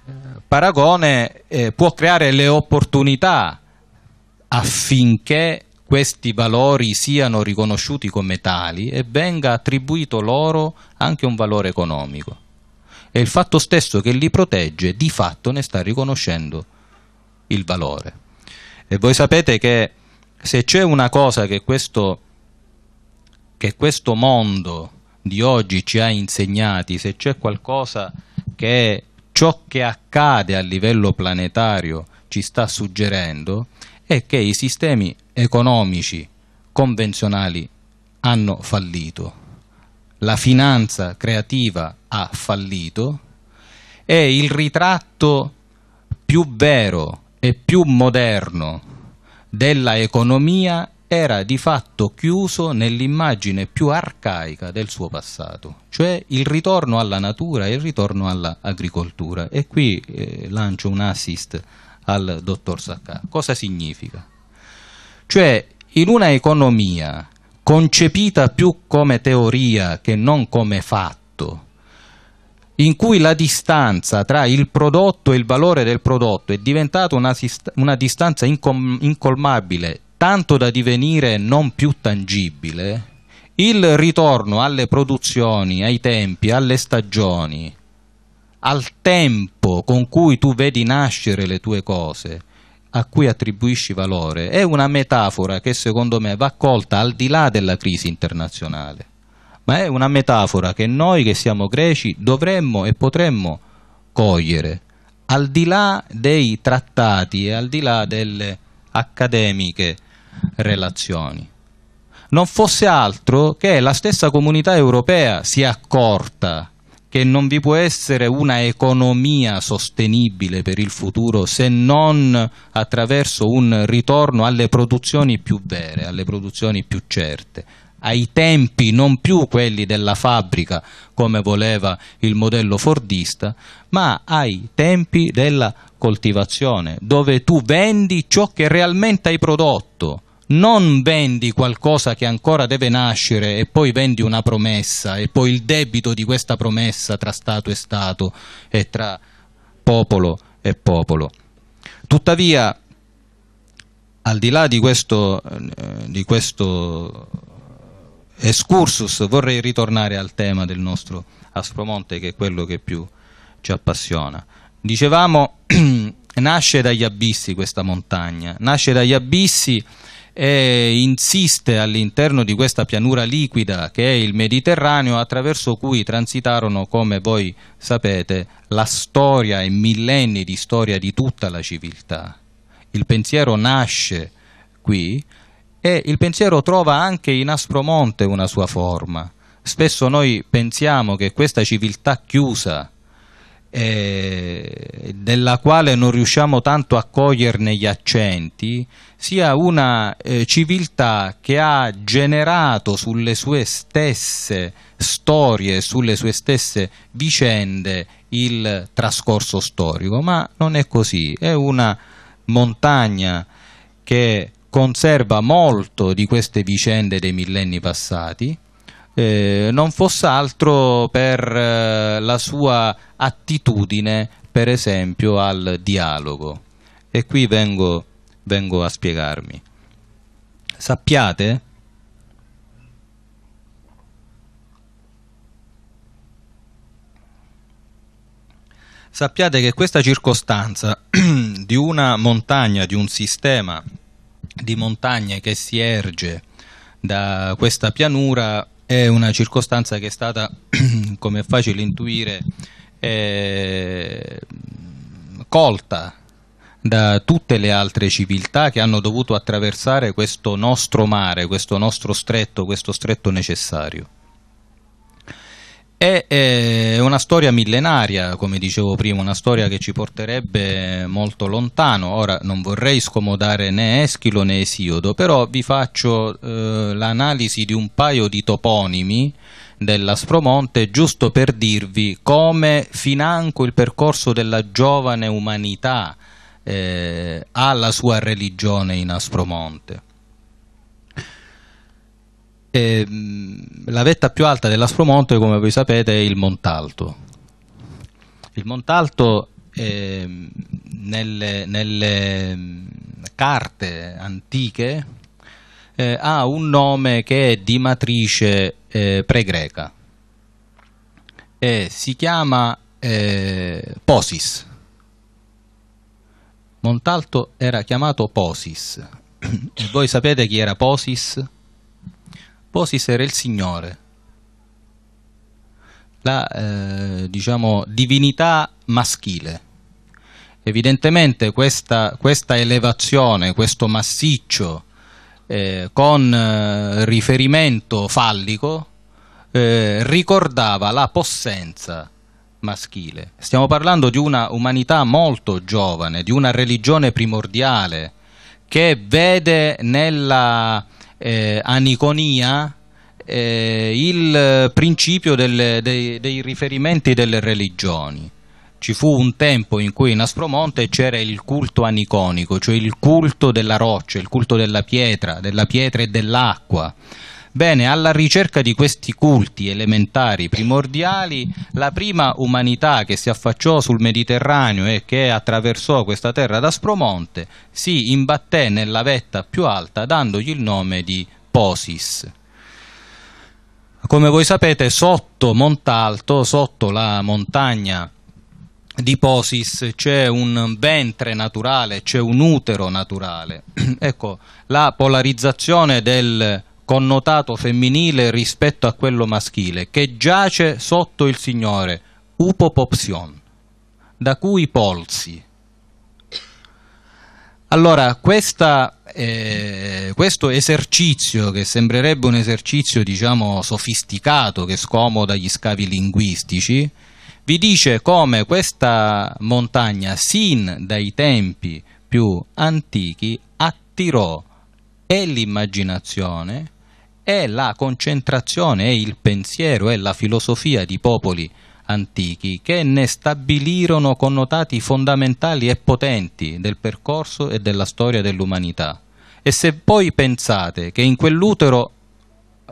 paragone, eh, può creare le opportunità affinché questi valori siano riconosciuti come tali e venga attribuito loro anche un valore economico. E il fatto stesso che li protegge di fatto ne sta riconoscendo il valore. E voi sapete che se c'è una cosa che questo che questo mondo di oggi ci ha insegnati, se c'è qualcosa che ciò che accade a livello planetario ci sta suggerendo, è che i sistemi economici convenzionali hanno fallito, la finanza creativa ha fallito e il ritratto più vero e più moderno della economia era di fatto chiuso nell'immagine più arcaica del suo passato, cioè il ritorno alla natura e il ritorno all'agricoltura. E qui eh, lancio un assist al dottor Sacca. Cosa significa? Cioè, in una economia concepita più come teoria che non come fatto, in cui la distanza tra il prodotto e il valore del prodotto è diventata una, una distanza incom- incolmabile tanto da divenire non più tangibile, il ritorno alle produzioni, ai tempi, alle stagioni, al tempo con cui tu vedi nascere le tue cose, a cui attribuisci valore, è una metafora che secondo me va colta al di là della crisi internazionale, ma è una metafora che noi che siamo greci dovremmo e potremmo cogliere, al di là dei trattati e al di là delle accademiche relazioni. Non fosse altro che la stessa comunità europea si è accorta che non vi può essere una economia sostenibile per il futuro se non attraverso un ritorno alle produzioni più vere, alle produzioni più certe, ai tempi non più quelli della fabbrica come voleva il modello fordista, ma ai tempi della coltivazione, dove tu vendi ciò che realmente hai prodotto non vendi qualcosa che ancora deve nascere e poi vendi una promessa e poi il debito di questa promessa tra Stato e Stato e tra popolo e popolo. Tuttavia, al di là di questo, eh, di questo excursus, vorrei ritornare al tema del nostro Aspromonte, che è quello che più ci appassiona. Dicevamo, [CLEARS THROAT] nasce dagli abissi questa montagna, nasce dagli abissi e insiste all'interno di questa pianura liquida che è il Mediterraneo attraverso cui transitarono, come voi sapete, la storia e millenni di storia di tutta la civiltà. Il pensiero nasce qui e il pensiero trova anche in Aspromonte una sua forma. Spesso noi pensiamo che questa civiltà chiusa, eh, della quale non riusciamo tanto a coglierne gli accenti, sia una eh, civiltà che ha generato sulle sue stesse storie, sulle sue stesse vicende il trascorso storico, ma non è così, è una montagna che conserva molto di queste vicende dei millenni passati, eh, non fosse altro per eh, la sua attitudine, per esempio, al dialogo. E qui vengo, vengo a spiegarmi. Sappiate sappiate che questa circostanza [CLEARS THROAT] di una montagna, di un sistema di montagne che si erge da questa pianura è una circostanza che è stata, [CLEARS THROAT] come è facile intuire, eh, colta da tutte le altre civiltà che hanno dovuto attraversare questo nostro mare, questo nostro stretto, questo stretto necessario. È, eh, una storia millenaria, come dicevo prima, una storia che ci porterebbe molto lontano. Ora non vorrei scomodare né Eschilo né Esiodo, però vi faccio eh, l'analisi di un paio di toponimi dell'Aspromonte, giusto per dirvi come financo il percorso della giovane umanità eh, ha la sua religione in Aspromonte. E, mm, la vetta più alta dell'Aspromonte, come voi sapete, è il Montalto. Il Montalto eh, nelle, nelle, mm, carte antiche eh, ha un nome che è di matrice eh, pre-greca e si chiama eh, Posis. Montalto era chiamato Posis. [CLEARS THROAT] E voi sapete chi era Posis? posi era il Signore, la eh, diciamo, divinità maschile. Evidentemente questa, questa elevazione, questo massiccio eh, con eh, riferimento fallico eh, ricordava la possenza maschile. Stiamo parlando di una umanità molto giovane, di una religione primordiale che vede nella eh, aniconia eh, il principio delle, dei, dei riferimenti delle religioni ci fu un tempo in cui in Aspromonte c'era il culto aniconico, cioè il culto della roccia, il culto della pietra, della pietra e dell'acqua. Bene, alla ricerca di questi culti elementari primordiali, la prima umanità che si affacciò sul Mediterraneo e che attraversò questa terra da Spromonte si imbatté nella vetta più alta dandogli il nome di Posis. Come voi sapete, sotto Montalto, sotto la montagna di Posis c'è un ventre naturale, c'è un utero naturale. [CLEARS THROAT] ecco, la polarizzazione del connotato femminile rispetto a quello maschile, che giace sotto il Signore, upopopsion, da cui polsi. Allora, questa, eh, questo esercizio, che sembrerebbe un esercizio, diciamo, sofisticato, che scomoda gli scavi linguistici, vi dice come questa montagna, sin dai tempi più antichi, attirò e l'immaginazione è la concentrazione, è il pensiero, è la filosofia di popoli antichi che ne stabilirono connotati fondamentali e potenti del percorso e della storia dell'umanità. E se poi pensate che in quell'utero,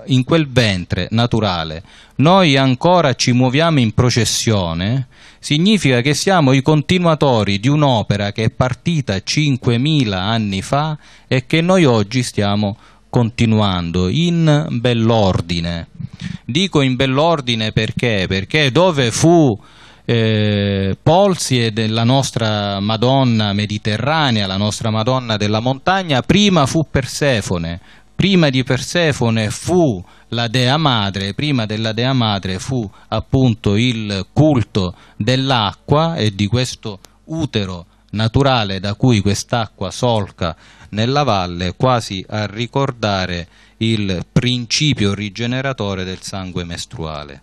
in quel ventre naturale, noi ancora ci muoviamo in processione, significa che siamo i continuatori di un'opera che è partita 5.000 anni fa e che noi oggi stiamo continuando in bell'ordine. Dico in bell'ordine perché? Perché dove fu eh, e della nostra Madonna mediterranea, la nostra Madonna della montagna, prima fu Persefone, prima di Persefone fu la dea madre, prima della dea madre fu appunto il culto dell'acqua e di questo utero naturale da cui quest'acqua solca nella valle, quasi a ricordare il principio rigeneratore del sangue mestruale.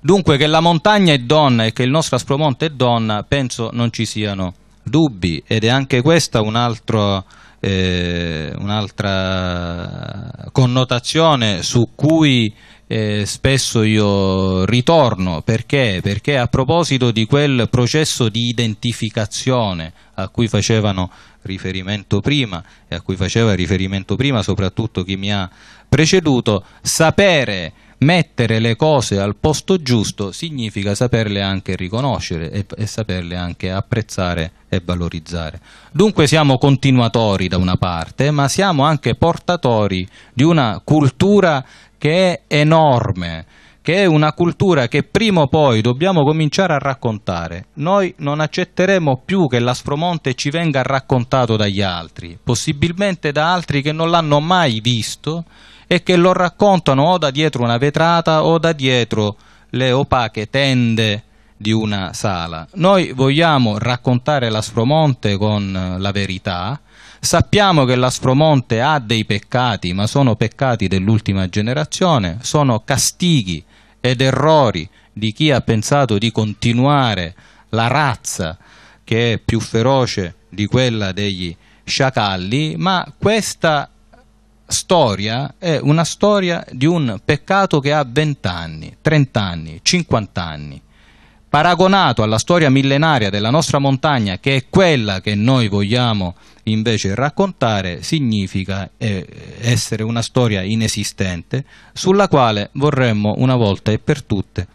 Dunque che la montagna è donna e che il nostro Aspromonte è donna, penso non ci siano dubbi ed è anche questa un altro, eh, un'altra connotazione su cui eh, spesso io ritorno perché? perché a proposito di quel processo di identificazione a cui facevano riferimento prima e a cui faceva riferimento prima soprattutto chi mi ha preceduto, sapere mettere le cose al posto giusto significa saperle anche riconoscere e, e, saperle anche apprezzare e valorizzare. Dunque siamo continuatori da una parte, ma siamo anche portatori di una cultura che è enorme, che è una cultura che prima o poi dobbiamo cominciare a raccontare. Noi non accetteremo più che la ci venga raccontato dagli altri, possibilmente da altri che non l'hanno mai visto e che lo raccontano o da dietro una vetrata o da dietro le opache tende di una sala. Noi vogliamo raccontare l'Aspromonte con eh, la verità. Sappiamo che l'Aspromonte ha dei peccati, ma sono peccati dell'ultima generazione, sono castighi ed errori di chi ha pensato di continuare la razza che è più feroce di quella degli sciacalli, ma questa storia è una storia di un peccato che ha 20 anni, 30 anni, 50 anni. Paragonato alla storia millenaria della nostra montagna, che è quella che noi vogliamo invece raccontare, significa eh, essere una storia inesistente sulla quale vorremmo una volta e per tutte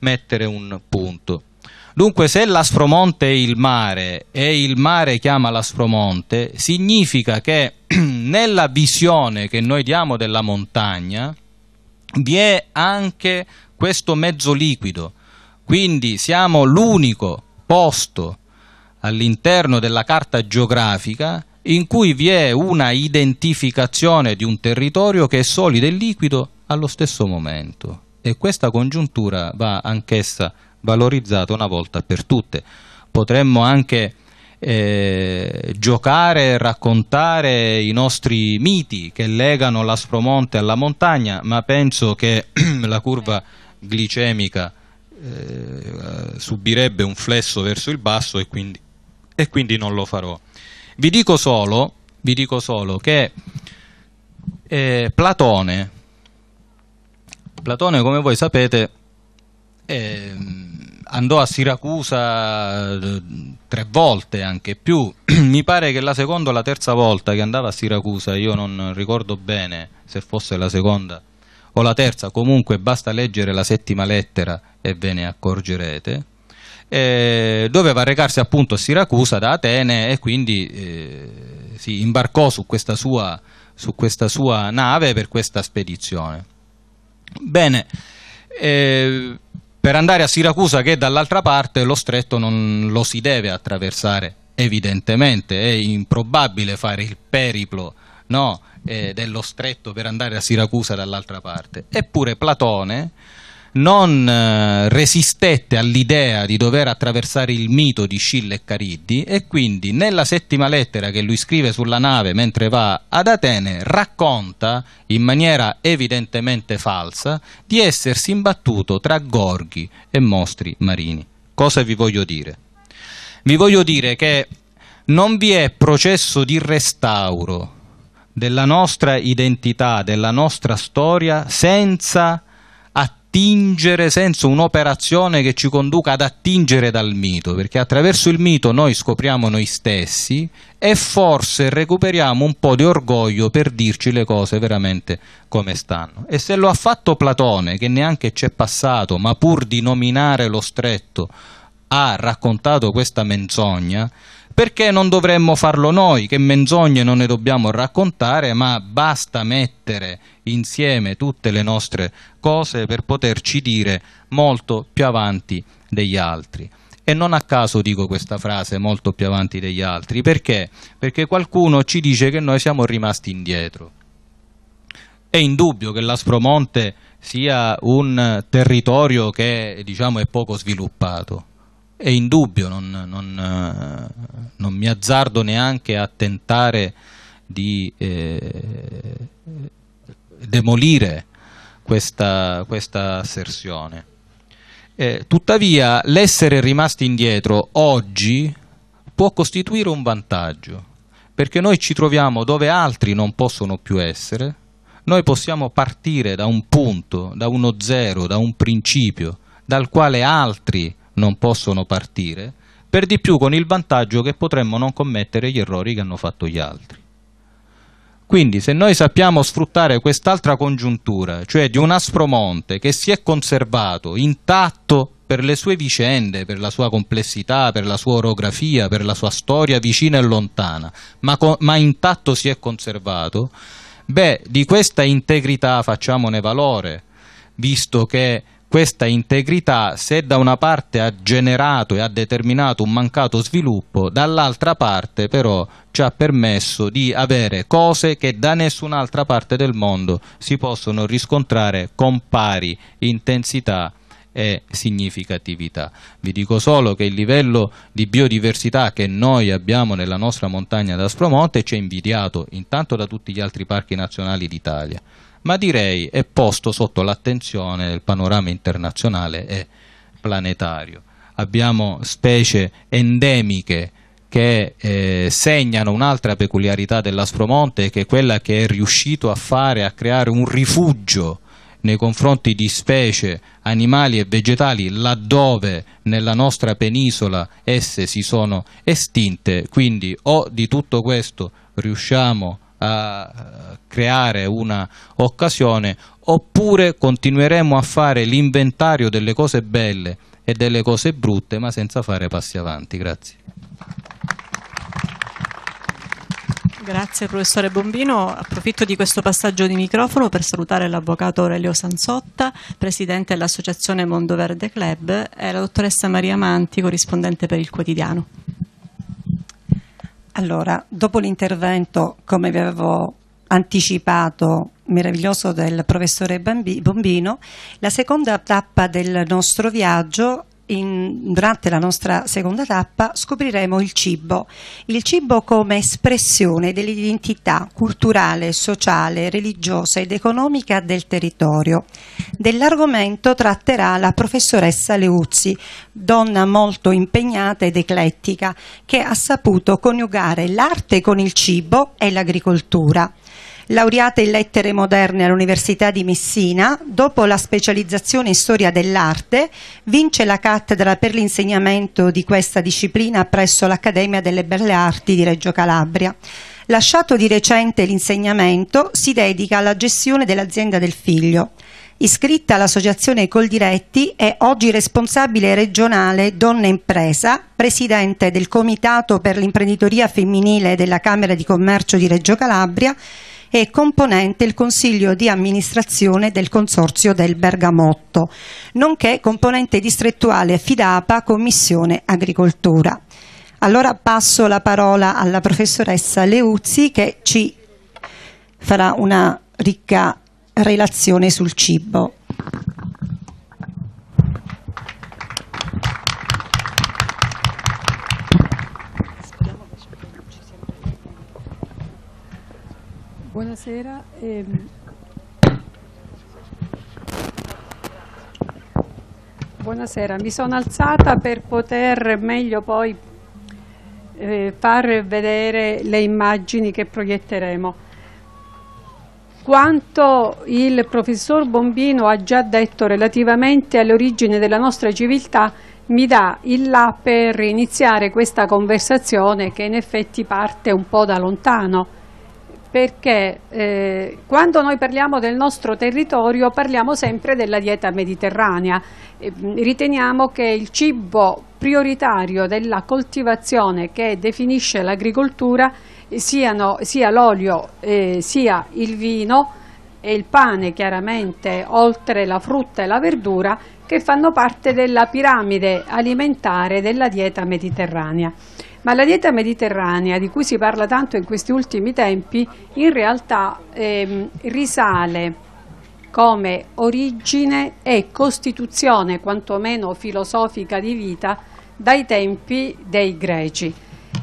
mettere un punto. Dunque, se l'aspromonte è il mare e il mare chiama l'aspromonte, significa che [CLEARS THROAT] nella visione che noi diamo della montagna vi è anche questo mezzo liquido. Quindi siamo l'unico posto all'interno della carta geografica in cui vi è una identificazione di un territorio che è solido e liquido allo stesso momento. E questa congiuntura va anch'essa valorizzata una volta per tutte. Potremmo anche eh, giocare e raccontare i nostri miti che legano l'Aspromonte alla montagna, ma penso che [CLEARS THROAT] la curva glicemica eh, subirebbe un flesso verso il basso e quindi, e quindi non lo farò. Vi dico solo, vi dico solo che eh, Platone, Platone come voi sapete eh, andò a Siracusa eh, tre volte, anche più. [CLEARS THROAT] Mi pare che la seconda o la terza volta che andava a Siracusa, io non ricordo bene se fosse la seconda o la terza, comunque basta leggere la settima lettera e ve ne accorgerete. Eh, doveva recarsi appunto a Siracusa da Atene e quindi eh, si imbarcò su questa, sua, su questa sua nave per questa spedizione. Bene, eh, per andare a Siracusa che dall'altra parte lo stretto non lo si deve attraversare, evidentemente è improbabile fare il periplo no, eh, dello stretto per andare a Siracusa dall'altra parte. Eppure Platone non eh, resistette all'idea di dover attraversare il mito di Scilla e Cariddi e quindi nella settima lettera che lui scrive sulla nave mentre va ad Atene racconta in maniera evidentemente falsa di essersi imbattuto tra gorghi e mostri marini. Cosa vi voglio dire? Vi voglio dire che non vi è processo di restauro della nostra identità, della nostra storia senza attingere, senso un'operazione che ci conduca ad attingere dal mito, perché attraverso il mito noi scopriamo noi stessi e forse recuperiamo un po' di orgoglio per dirci le cose veramente come stanno. E se lo ha fatto Platone, che neanche c'è passato, ma pur di nominare lo stretto, ha raccontato questa menzogna, perché non dovremmo farlo noi? Che menzogne non ne dobbiamo raccontare, ma basta mettere insieme tutte le nostre cose per poterci dire molto più avanti degli altri. E non a caso dico questa frase molto più avanti degli altri, perché? Perché qualcuno ci dice che noi siamo rimasti indietro. È indubbio che l'Aspromonte sia un territorio che diciamo, è poco sviluppato, è indubbio, non, non, eh, non mi azzardo neanche a tentare di eh, demolire questa, questa asserzione. Eh, tuttavia l'essere rimasti indietro oggi può costituire un vantaggio, perché noi ci troviamo dove altri non possono più essere, noi possiamo partire da un punto, da uno zero, da un principio dal quale altri non possono partire, per di più con il vantaggio che potremmo non commettere gli errori che hanno fatto gli altri. Quindi se noi sappiamo sfruttare quest'altra congiuntura, cioè di un Aspromonte che si è conservato intatto per le sue vicende, per la sua complessità, per la sua orografia, per la sua storia vicina e lontana, ma, ma intatto si è conservato, beh, di questa integrità facciamone valore, visto che questa integrità, se da una parte ha generato e ha determinato un mancato sviluppo, dall'altra parte però ci ha permesso di avere cose che da nessun'altra parte del mondo si possono riscontrare con pari intensità e significatività. Vi dico solo che il livello di biodiversità che noi abbiamo nella nostra montagna d'Aspromonte ci è invidiato intanto da tutti gli altri parchi nazionali d'Italia ma direi è posto sotto l'attenzione del panorama internazionale e planetario. Abbiamo specie endemiche che eh, segnano un'altra peculiarità dell'Aspromonte che è quella che è riuscito a fare, a creare un rifugio nei confronti di specie animali e vegetali laddove nella nostra penisola esse si sono estinte, quindi o di tutto questo riusciamo a a eh, creare un'occasione oppure continueremo a fare l'inventario delle cose belle e delle cose brutte ma senza fare passi avanti. Grazie. Grazie professore Bombino, approfitto di questo passaggio di microfono per salutare l'avvocato Aurelio Sanzotta, presidente dell'associazione Mondo Verde Club e la dottoressa Maria Manti, corrispondente per il quotidiano. Allora, dopo l'intervento, come vi avevo anticipato, meraviglioso del professore Bombino, la seconda tappa del nostro viaggio in, durante la nostra seconda tappa scopriremo il cibo, il cibo come espressione dell'identità culturale, sociale, religiosa ed economica del territorio. Dell'argomento tratterà la professoressa Leuzzi, donna molto impegnata ed eclettica, che ha saputo coniugare l'arte con il cibo e l'agricoltura laureata in lettere moderne all'Università di Messina, dopo la specializzazione in storia dell'arte, vince la cattedra per l'insegnamento di questa disciplina presso l'Accademia delle Belle Arti di Reggio Calabria. Lasciato di recente l'insegnamento, si dedica alla gestione dell'azienda del figlio. Iscritta all'associazione Coldiretti è oggi responsabile regionale Donna Impresa, presidente del Comitato per l'imprenditoria femminile della Camera di Commercio di Reggio Calabria e componente il Consiglio di amministrazione del Consorzio del Bergamotto, nonché componente distrettuale FIDAPA Commissione Agricoltura. Allora passo la parola alla professoressa Leuzzi che ci farà una ricca relazione sul cibo. Buonasera. Ehm, buonasera, mi sono alzata per poter meglio poi eh, far vedere le immagini che proietteremo. Quanto il professor Bombino ha già detto relativamente all'origine della nostra civiltà mi dà il là per iniziare questa conversazione che in effetti parte un po' da lontano perché eh, quando noi parliamo del nostro territorio parliamo sempre della dieta mediterranea. Eh, riteniamo che il cibo prioritario della coltivazione che definisce l'agricoltura siano, sia l'olio eh, sia il vino e il pane chiaramente oltre la frutta e la verdura che fanno parte della piramide alimentare della dieta mediterranea. Ma la dieta mediterranea, di cui si parla tanto in questi ultimi tempi, in realtà ehm, risale come origine e costituzione quantomeno filosofica di vita dai tempi dei greci.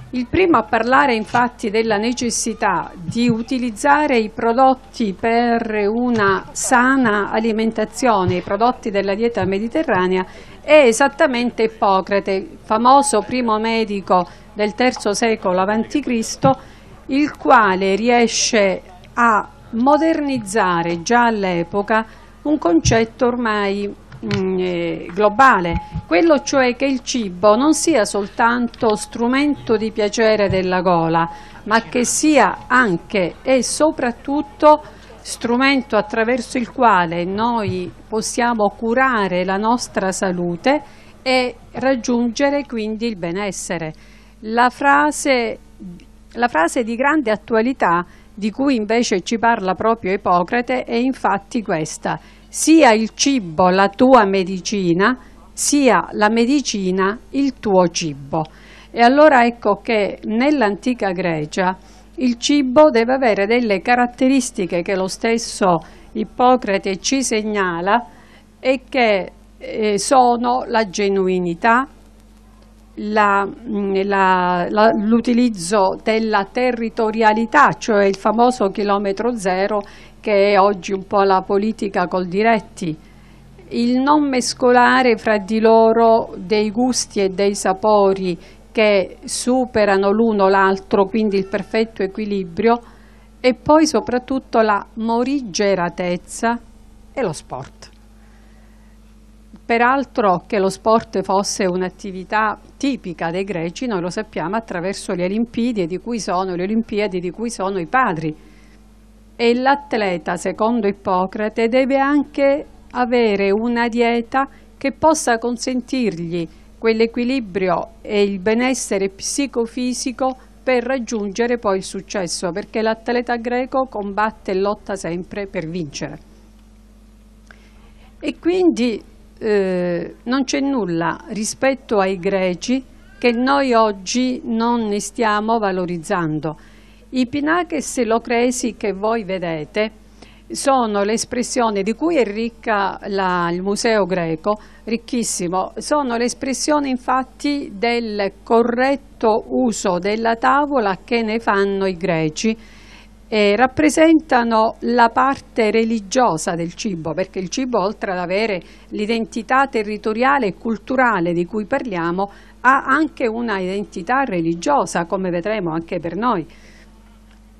Il primo a parlare infatti della necessità di utilizzare i prodotti per una sana alimentazione, i prodotti della dieta mediterranea, è esattamente Ippocrate, famoso primo medico del III secolo a.C., il quale riesce a modernizzare già all'epoca un concetto ormai mh, mm, eh, globale, quello cioè che il cibo non sia soltanto strumento di piacere della gola, ma che sia anche e soprattutto strumento attraverso il quale noi possiamo curare la nostra salute e raggiungere quindi il benessere. La frase, la frase di grande attualità di cui invece ci parla proprio Ippocrate è infatti questa, sia il cibo la tua medicina, sia la medicina il tuo cibo. E allora ecco che nell'antica Grecia il cibo deve avere delle caratteristiche che lo stesso Ippocrate ci segnala e che eh, sono la genuinità, mm, l'utilizzo della territorialità, cioè il famoso chilometro zero che è oggi un po' la politica col diretti, il non mescolare fra di loro dei gusti e dei sapori che superano l'uno l'altro, quindi il perfetto equilibrio, e poi soprattutto la morigeratezza e lo sport. Peraltro che lo sport fosse un'attività tipica dei greci, noi lo sappiamo attraverso le Olimpiadi di cui sono le Olimpiadi di cui sono i padri. E l'atleta, secondo Ippocrate, deve anche avere una dieta che possa consentirgli quell'equilibrio e il benessere psicofisico per raggiungere poi il successo, perché l'atleta greco combatte e lotta sempre per vincere. E quindi eh, non c'è nulla rispetto ai greci che noi oggi non ne stiamo valorizzando. I pinaches locresi che voi vedete sono l'espressione di cui è ricca la, il museo greco, ricchissimo, sono l'espressione infatti del corretto uso della tavola che ne fanno i greci e rappresentano la parte religiosa del cibo, perché il cibo oltre ad avere l'identità territoriale e culturale di cui parliamo, ha anche una identità religiosa, come vedremo anche per noi.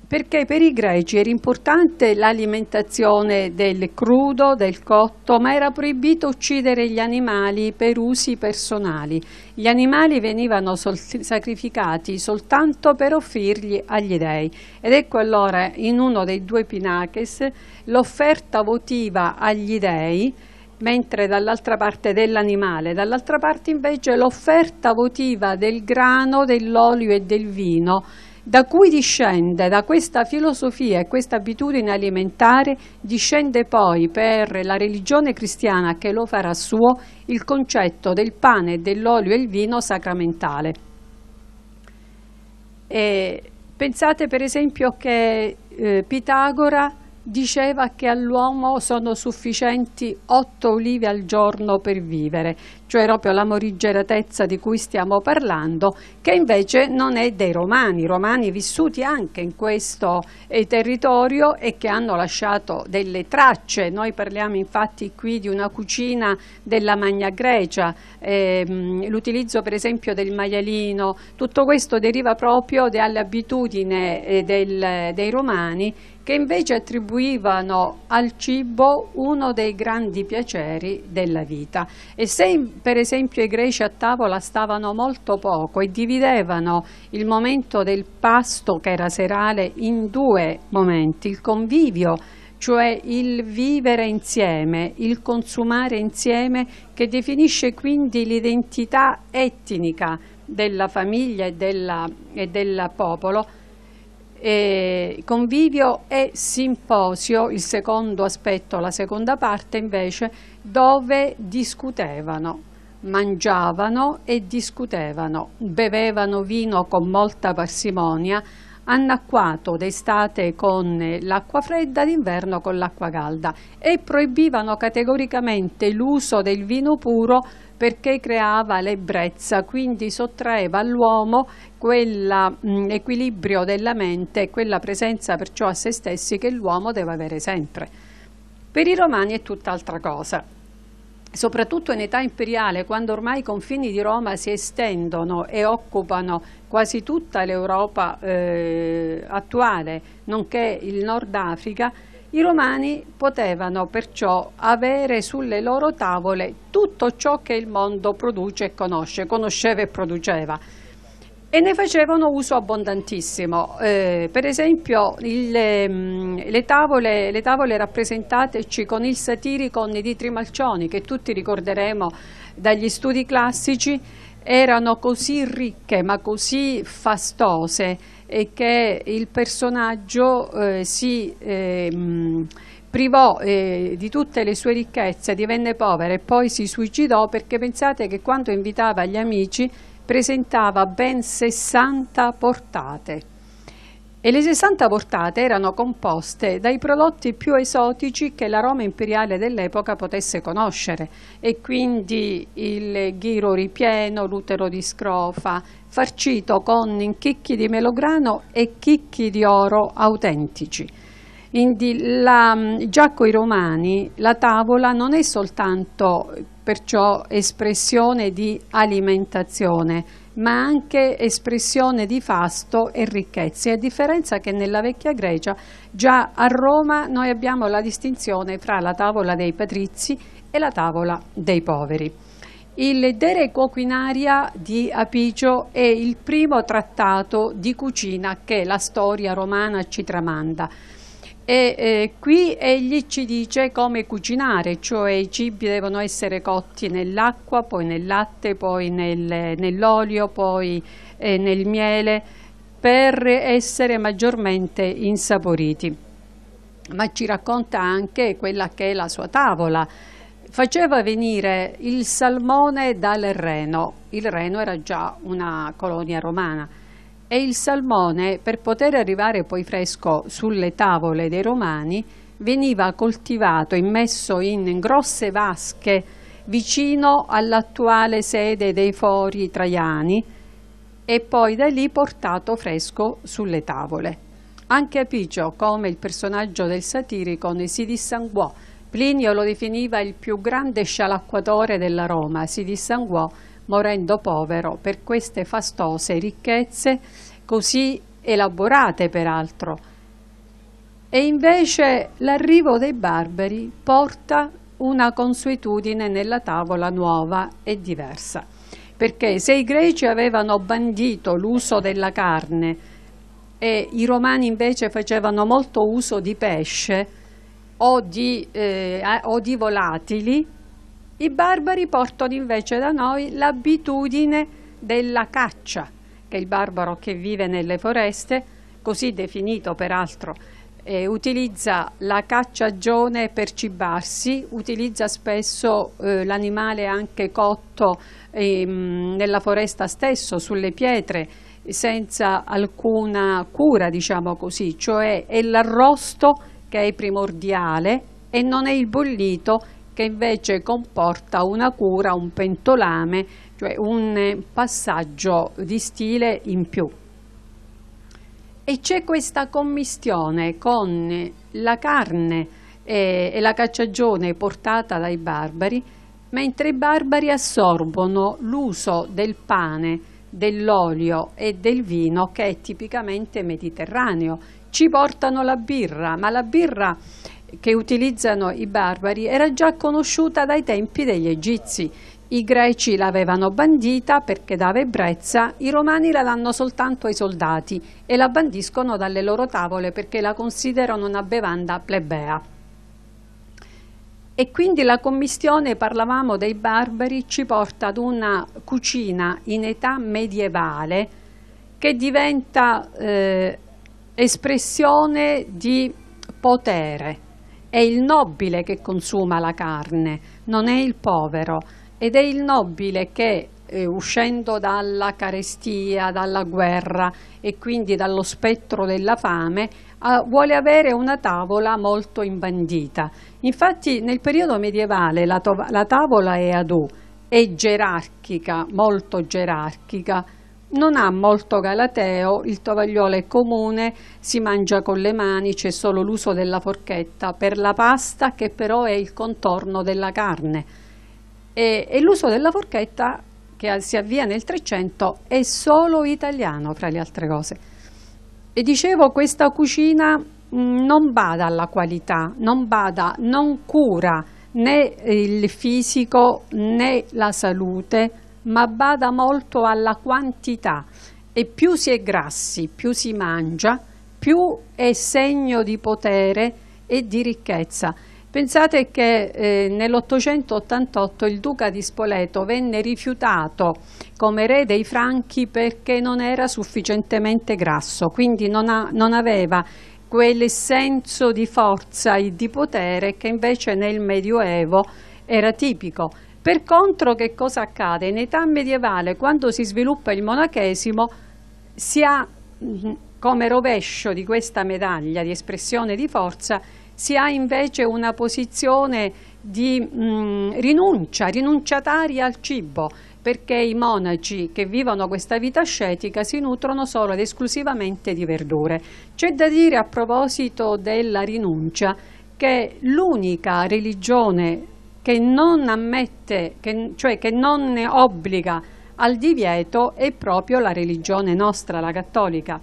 Perché per i greci era importante l'alimentazione del crudo, del cotto, ma era proibito uccidere gli animali per usi personali. Gli animali venivano sol sacrificati soltanto per offrirli agli dei. Ed ecco allora in uno dei due pinaches l'offerta votiva agli dei mentre dall'altra parte dell'animale, dall'altra parte invece l'offerta votiva del grano, dell'olio e del vino da cui discende, da questa filosofia e questa abitudine alimentare, discende poi per la religione cristiana che lo farà suo il concetto del pane, dell'olio e il vino sacramentale. E pensate per esempio che eh, Pitagora diceva che all'uomo sono sufficienti otto olive al giorno per vivere, cioè proprio la morigeratezza di cui stiamo parlando, che invece non è dei romani, romani vissuti anche in questo eh, territorio e che hanno lasciato delle tracce. Noi parliamo infatti qui di una cucina della Magna Grecia, ehm, l'utilizzo per esempio del maialino, tutto questo deriva proprio dalle abitudini eh, del, dei romani che invece attribuivano al cibo uno dei grandi piaceri della vita. E se per esempio i greci a tavola stavano molto poco e dividevano il momento del pasto che era serale in due momenti, il convivio cioè il vivere insieme, il consumare insieme, che definisce quindi l'identità etnica della famiglia e, della, e del popolo, eh, convivio e simposio, il secondo aspetto, la seconda parte invece, dove discutevano, mangiavano e discutevano, bevevano vino con molta parsimonia, annacquato d'estate con l'acqua fredda, d'inverno con l'acqua calda e proibivano categoricamente l'uso del vino puro perché creava l'ebbrezza, quindi sottraeva all'uomo quell'equilibrio mm, della mente e quella presenza perciò a se stessi che l'uomo deve avere sempre. Per i romani è tutt'altra cosa soprattutto in età imperiale, quando ormai i confini di Roma si estendono e occupano quasi tutta l'Europa eh, attuale, nonché il Nord Africa, i romani potevano perciò avere sulle loro tavole tutto ciò che il mondo produce e conosce, conosceva e produceva. E ne facevano uso abbondantissimo, eh, per esempio il, ehm, le, tavole, le, tavole, rappresentateci con il satirico di Trimalcioni, che tutti ricorderemo dagli studi classici, erano così ricche ma così fastose e che il personaggio eh, si ehm, privò eh, di tutte le sue ricchezze, divenne povero e poi si suicidò perché pensate che quando invitava gli amici presentava ben 60 portate e le 60 portate erano composte dai prodotti più esotici che la Roma imperiale dell'epoca potesse conoscere e quindi il ghiro ripieno, l'utero di scrofa, farcito con chicchi di melograno e chicchi di oro autentici. Quindi la, mm, già i romani la tavola non è soltanto perciò espressione di alimentazione, ma anche espressione di fasto e ricchezze, a differenza che nella vecchia Grecia già a Roma noi abbiamo la distinzione fra la tavola dei patrizi e la tavola dei poveri. Il Dere Quinaria di Apigio è il primo trattato di cucina che la storia romana ci tramanda. E eh, qui egli ci dice come cucinare, cioè i cibi devono essere cotti nell'acqua, poi nel latte, poi nel, nell'olio, poi eh, nel miele, per essere maggiormente insaporiti. Ma ci racconta anche quella che è la sua tavola. Faceva venire il salmone dal Reno, il Reno era già una colonia romana e il salmone, per poter arrivare poi fresco sulle tavole dei romani, veniva coltivato e messo in grosse vasche vicino all'attuale sede dei fori traiani e poi da lì portato fresco sulle tavole. Anche Apicio, come il personaggio del satirico, ne si dissanguò. Plinio lo definiva il più grande scialacquatore della Roma, si dissanguò morendo povero per queste fastose ricchezze così elaborate peraltro. E invece l'arrivo dei barberi porta una consuetudine nella tavola nuova e diversa, perché se i greci avevano bandito l'uso della carne e i romani invece facevano molto uso di pesce o di, eh, o di volatili, i barbari portano invece da noi l'abitudine della caccia, che il barbaro che vive nelle foreste, così definito peraltro, eh, utilizza la cacciagione per cibarsi, utilizza spesso eh, l'animale anche cotto eh, nella foresta stesso, sulle pietre, senza alcuna cura, diciamo così, cioè è l'arrosto che è primordiale e non è il bollito che invece comporta una cura, un pentolame, cioè un eh, passaggio di stile in più. E c'è questa commistione con la carne e, eh, e la cacciagione portata dai barbari, mentre i barbari assorbono l'uso del pane, dell'olio e del vino che è tipicamente mediterraneo. Ci portano la birra, ma la birra che utilizzano i barbari era già conosciuta dai tempi degli egizi. I greci l'avevano bandita perché dava ebbrezza, i romani la danno soltanto ai soldati e la bandiscono dalle loro tavole perché la considerano una bevanda plebea. E quindi la commistione, parlavamo dei barbari, ci porta ad una cucina in età medievale che diventa eh, espressione di potere è il nobile che consuma la carne, non è il povero, ed è il nobile che eh, uscendo dalla carestia, dalla guerra e quindi dallo spettro della fame, a, vuole avere una tavola molto imbandita. Infatti nel periodo medievale la, la tavola è ad U, è gerarchica, molto gerarchica, non ha molto galateo, il tovagliolo è comune, si mangia con le mani, c'è solo l'uso della forchetta per la pasta che però è il contorno della carne. E, e l'uso della forchetta che si avvia nel 300 è solo italiano fra le altre cose. E dicevo questa cucina mm, non bada alla qualità, non bada, non cura né il fisico né la salute ma bada molto alla quantità e più si è grassi, più si mangia, più è segno di potere e di ricchezza. Pensate che eh, nell'888 il duca di Spoleto venne rifiutato come re dei Franchi perché non era sufficientemente grasso, quindi non, ha, non aveva quel senso di forza e di potere che invece nel Medioevo era tipico. Per contro che cosa accade? In età medievale quando si sviluppa il monachesimo si ha mm, come rovescio di questa medaglia di espressione di forza si ha invece una posizione di mh, mm, rinuncia, rinunciataria al cibo, perché i monaci che vivono questa vita ascetica si nutrono solo ed esclusivamente di verdure. C'è da dire a proposito della rinuncia che l'unica religione che non ammette, che, cioè che non ne obbliga al divieto è proprio la religione nostra, la cattolica.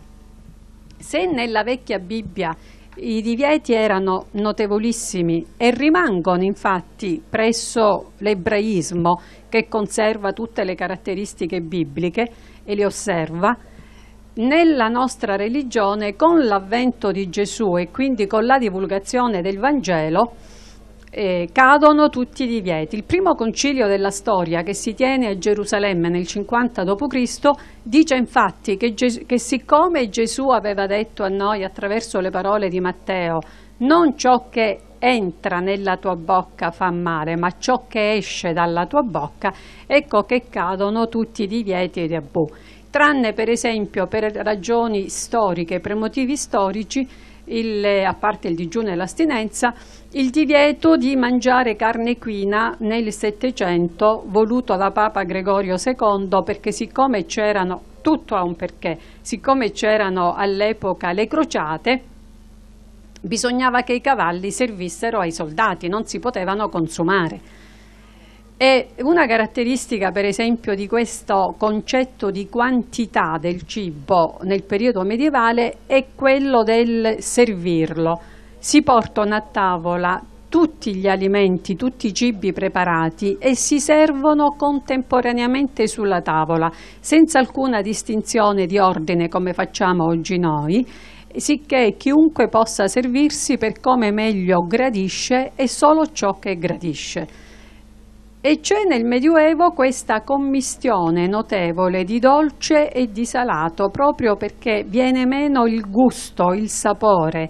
Se nella vecchia Bibbia i divieti erano notevolissimi e rimangono infatti presso l'ebraismo che conserva tutte le caratteristiche bibliche e le osserva, nella nostra religione con l'avvento di Gesù e quindi con la divulgazione del Vangelo eh, cadono tutti i divieti. Il primo concilio della storia che si tiene a Gerusalemme nel 50 d.C. dice infatti che, che siccome Gesù aveva detto a noi attraverso le parole di Matteo non ciò che entra nella tua bocca fa male, ma ciò che esce dalla tua bocca, ecco che cadono tutti i divieti e i tabù, tranne per esempio per ragioni storiche, per motivi storici, il, a parte il digiuno e l'astinenza, il divieto di mangiare carne equina nel Settecento voluto da Papa Gregorio II perché siccome c'erano, tutto ha un perché, siccome c'erano all'epoca le crociate, bisognava che i cavalli servissero ai soldati, non si potevano consumare. E una caratteristica per esempio di questo concetto di quantità del cibo nel periodo medievale è quello del servirlo. Si portano a tavola tutti gli alimenti, tutti i cibi preparati e si servono contemporaneamente sulla tavola, senza alcuna distinzione di ordine come facciamo oggi noi, sicché chiunque possa servirsi per come meglio gradisce e solo ciò che gradisce. E c'è cioè nel Medioevo questa commistione notevole di dolce e di salato, proprio perché viene meno il gusto, il sapore.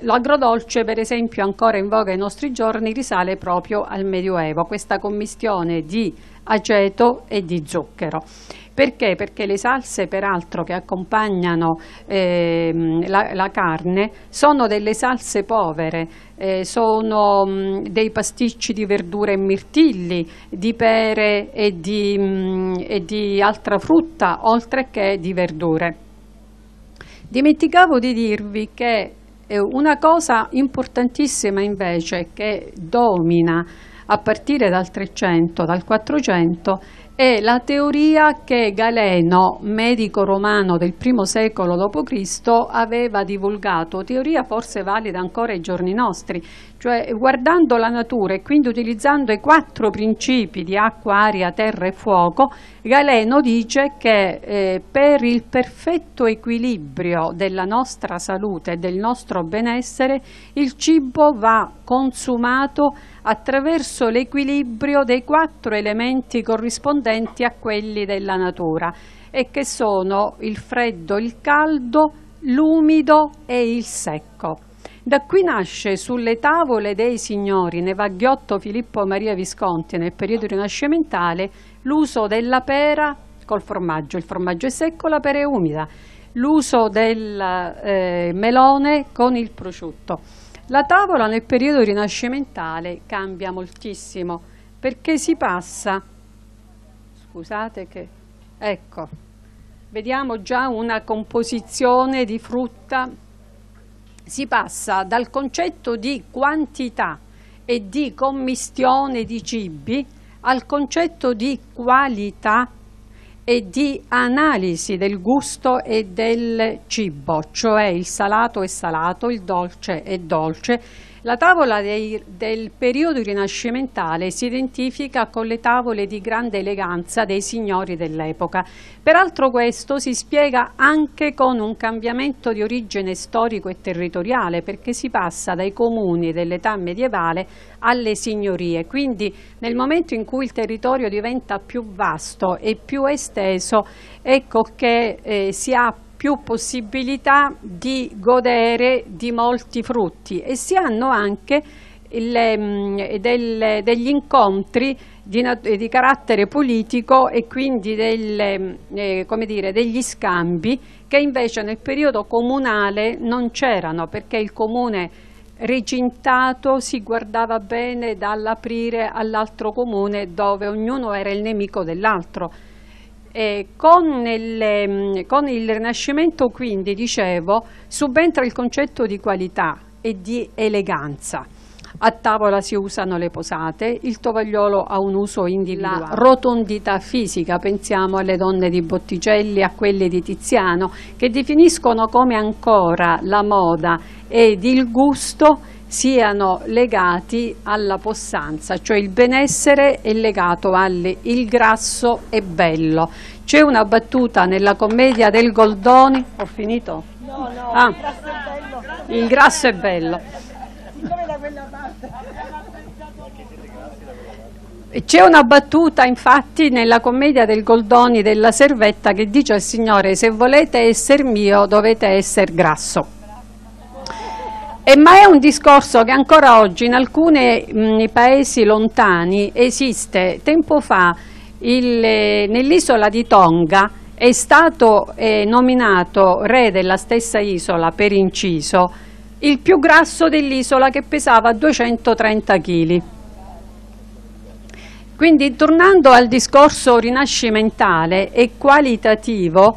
l'agrodolce, per esempio, ancora in voga ai nostri giorni, risale proprio al Medioevo, questa commistione di aceto e di zucchero. Perché? Perché le salse peraltro che accompagnano eh, la, la, carne sono delle salse povere, eh, sono mh, mm, dei pasticci di verdure e mirtilli, di pere e di, mh, mm, e di altra frutta, oltre che di verdure. Dimenticavo di dirvi che eh, una cosa importantissima invece che domina a partire dal 300, dal 400, è la teoria che Galeno, medico romano del primo secolo d.C., aveva divulgato, teoria forse valida ancora ai giorni nostri, cioè guardando la natura e quindi utilizzando i quattro principi di acqua, aria, terra e fuoco, Galeno dice che eh, per il perfetto equilibrio della nostra salute e del nostro benessere il cibo va consumato attraverso l'equilibrio dei quattro elementi corrispondenti a quelli della natura e che sono il freddo, il caldo, l'umido e il secco. Da qui nasce sulle tavole dei signori Nevaghiotto Filippo Maria Visconti nel periodo rinascimentale l'uso della pera col formaggio, il formaggio è secco, la pera è umida, l'uso del eh, melone con il prosciutto. La tavola nel periodo rinascimentale cambia moltissimo perché si passa, scusate che, ecco, vediamo già una composizione di frutta si passa dal concetto di quantità e di commistione di cibi al concetto di qualità e di analisi del gusto e del cibo, cioè il salato è salato, il dolce è dolce la tavola dei, del periodo rinascimentale si identifica con le tavole di grande eleganza dei signori dell'epoca. Peraltro questo si spiega anche con un cambiamento di origine storico e territoriale perché si passa dai comuni dell'età medievale alle signorie. Quindi nel momento in cui il territorio diventa più vasto e più esteso, ecco che eh, si ha più possibilità di godere di molti frutti e si hanno anche il, mm, del, degli incontri di, di, carattere politico e quindi del, mm, eh, dire, degli scambi che invece nel periodo comunale non c'erano perché il comune recintato si guardava bene dall'aprire all'altro comune dove ognuno era il nemico dell'altro. Eh, con, il, ehm, con, il, Rinascimento quindi, dicevo, subentra il concetto di qualità e di eleganza. A tavola si usano le posate, il tovagliolo ha un uso individuale. La rotondità fisica, pensiamo alle donne di Botticelli, a quelle di Tiziano, che definiscono come ancora la moda ed il gusto siano legati alla possanza, cioè il benessere è legato al il grasso è bello. C'è una battuta nella commedia del Goldoni, ho finito? No, no, ah, il grasso è bello. C'è una battuta infatti nella commedia del Goldoni della servetta che dice al Signore se volete essere mio dovete essere grasso. Eh, ma è un discorso che ancora oggi in alcuni paesi lontani esiste. Tempo fa eh, nell'isola di Tonga è stato eh, nominato re della stessa isola per inciso il più grasso dell'isola che pesava 230 kg. Quindi tornando al discorso rinascimentale e qualitativo,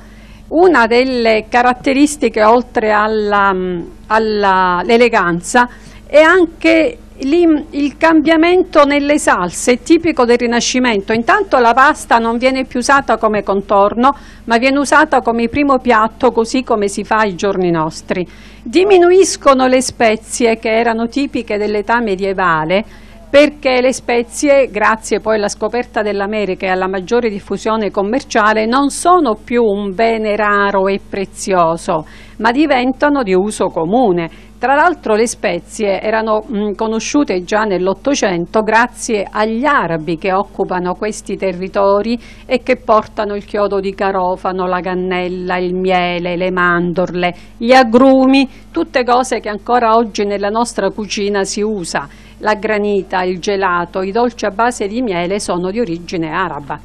una delle caratteristiche, oltre mm, all'eleganza, è anche mm, il cambiamento nelle salse tipico del Rinascimento. Intanto la pasta non viene più usata come contorno, ma viene usata come primo piatto, così come si fa ai giorni nostri. Diminuiscono le spezie che erano tipiche dell'età medievale perché le spezie, grazie poi alla scoperta dell'America e alla maggiore diffusione commerciale, non sono più un bene raro e prezioso, ma diventano di uso comune. Tra l'altro le spezie erano mh, mm, conosciute già nell'Ottocento grazie agli arabi che occupano questi territori e che portano il chiodo di carofano, la cannella, il miele, le mandorle, gli agrumi, tutte cose che ancora oggi nella nostra cucina si usa. La granita, il gelato, i dolci a base di miele sono di origine araba.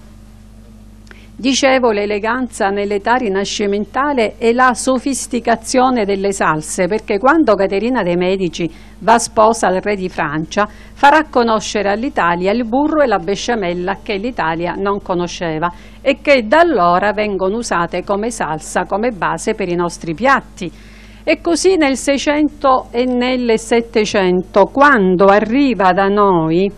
Dicevo l'eleganza nell'età rinascimentale e la sofisticazione delle salse, perché quando Caterina de' Medici va sposa al re di Francia, farà conoscere all'Italia il burro e la besciamella che l'Italia non conosceva e che da allora vengono usate come salsa, come base per i nostri piatti. E così nel 600 e nel 700, quando arriva da noi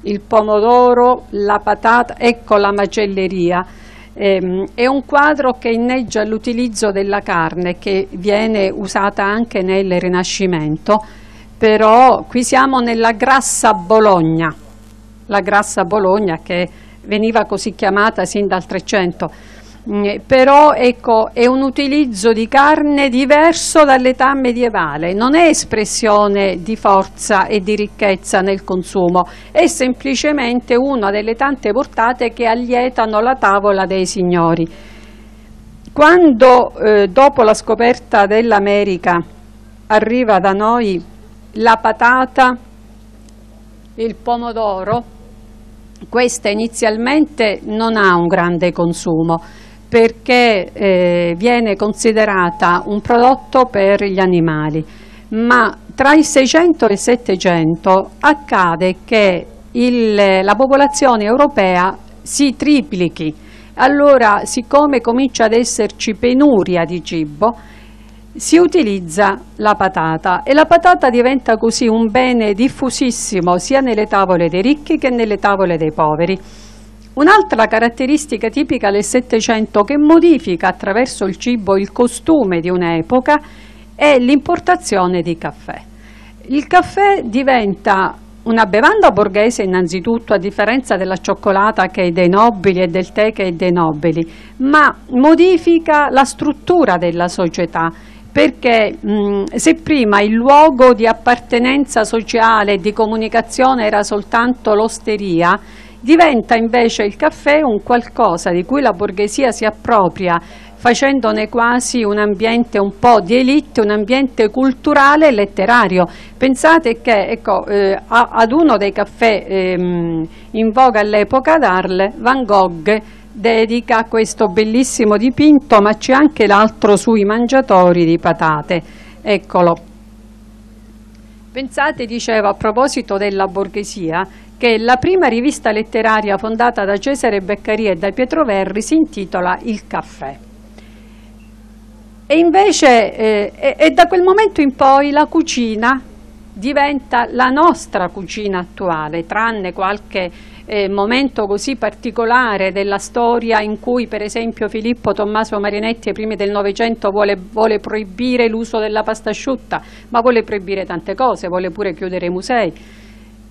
il pomodoro, la patata, ecco la macelleria, ehm, è un quadro che inneggia l'utilizzo della carne che viene usata anche nel Rinascimento, però qui siamo nella grassa Bologna, la grassa Bologna che veniva così chiamata sin dal 300 Mm, però ecco, è un utilizzo di carne diverso dall'età medievale, non è espressione di forza e di ricchezza nel consumo, è semplicemente una delle tante portate che allietano la tavola dei signori. Quando eh, dopo la scoperta dell'America arriva da noi la patata, il pomodoro, questa inizialmente non ha un grande consumo, perché eh, viene considerata un prodotto per gli animali, ma tra il 600 e il 700 accade che il, la popolazione europea si triplichi. Allora, siccome comincia ad esserci penuria di cibo, si utilizza la patata e la patata diventa così un bene diffusissimo sia nelle tavole dei ricchi che nelle tavole dei poveri. Un'altra caratteristica tipica del Settecento che modifica attraverso il cibo il costume di un'epoca è l'importazione di caffè. Il caffè diventa una bevanda borghese innanzitutto a differenza della cioccolata che è dei nobili e del tè che è dei nobili, ma modifica la struttura della società perché mh, mm, se prima il luogo di appartenenza sociale e di comunicazione era soltanto l'osteria, Diventa invece il caffè un qualcosa di cui la borghesia si appropria facendone quasi un ambiente un po' di elite, un ambiente culturale e letterario. Pensate che ecco, eh, ad uno dei caffè eh, in voga all'epoca d'Arle, Van Gogh dedica questo bellissimo dipinto, ma c'è anche l'altro sui mangiatori di patate. Eccolo. Pensate, dicevo, a proposito della borghesia, che la prima rivista letteraria fondata da Cesare Beccaria e da Pietro Verri si intitola Il caffè. E invece, eh, e, e da quel momento in poi la cucina diventa la nostra cucina attuale, tranne qualche eh, momento così particolare della storia in cui per esempio Filippo Tommaso Marinetti ai primi del Novecento vuole, vuole, proibire l'uso della pasta asciutta, ma vuole proibire tante cose, vuole pure chiudere i musei.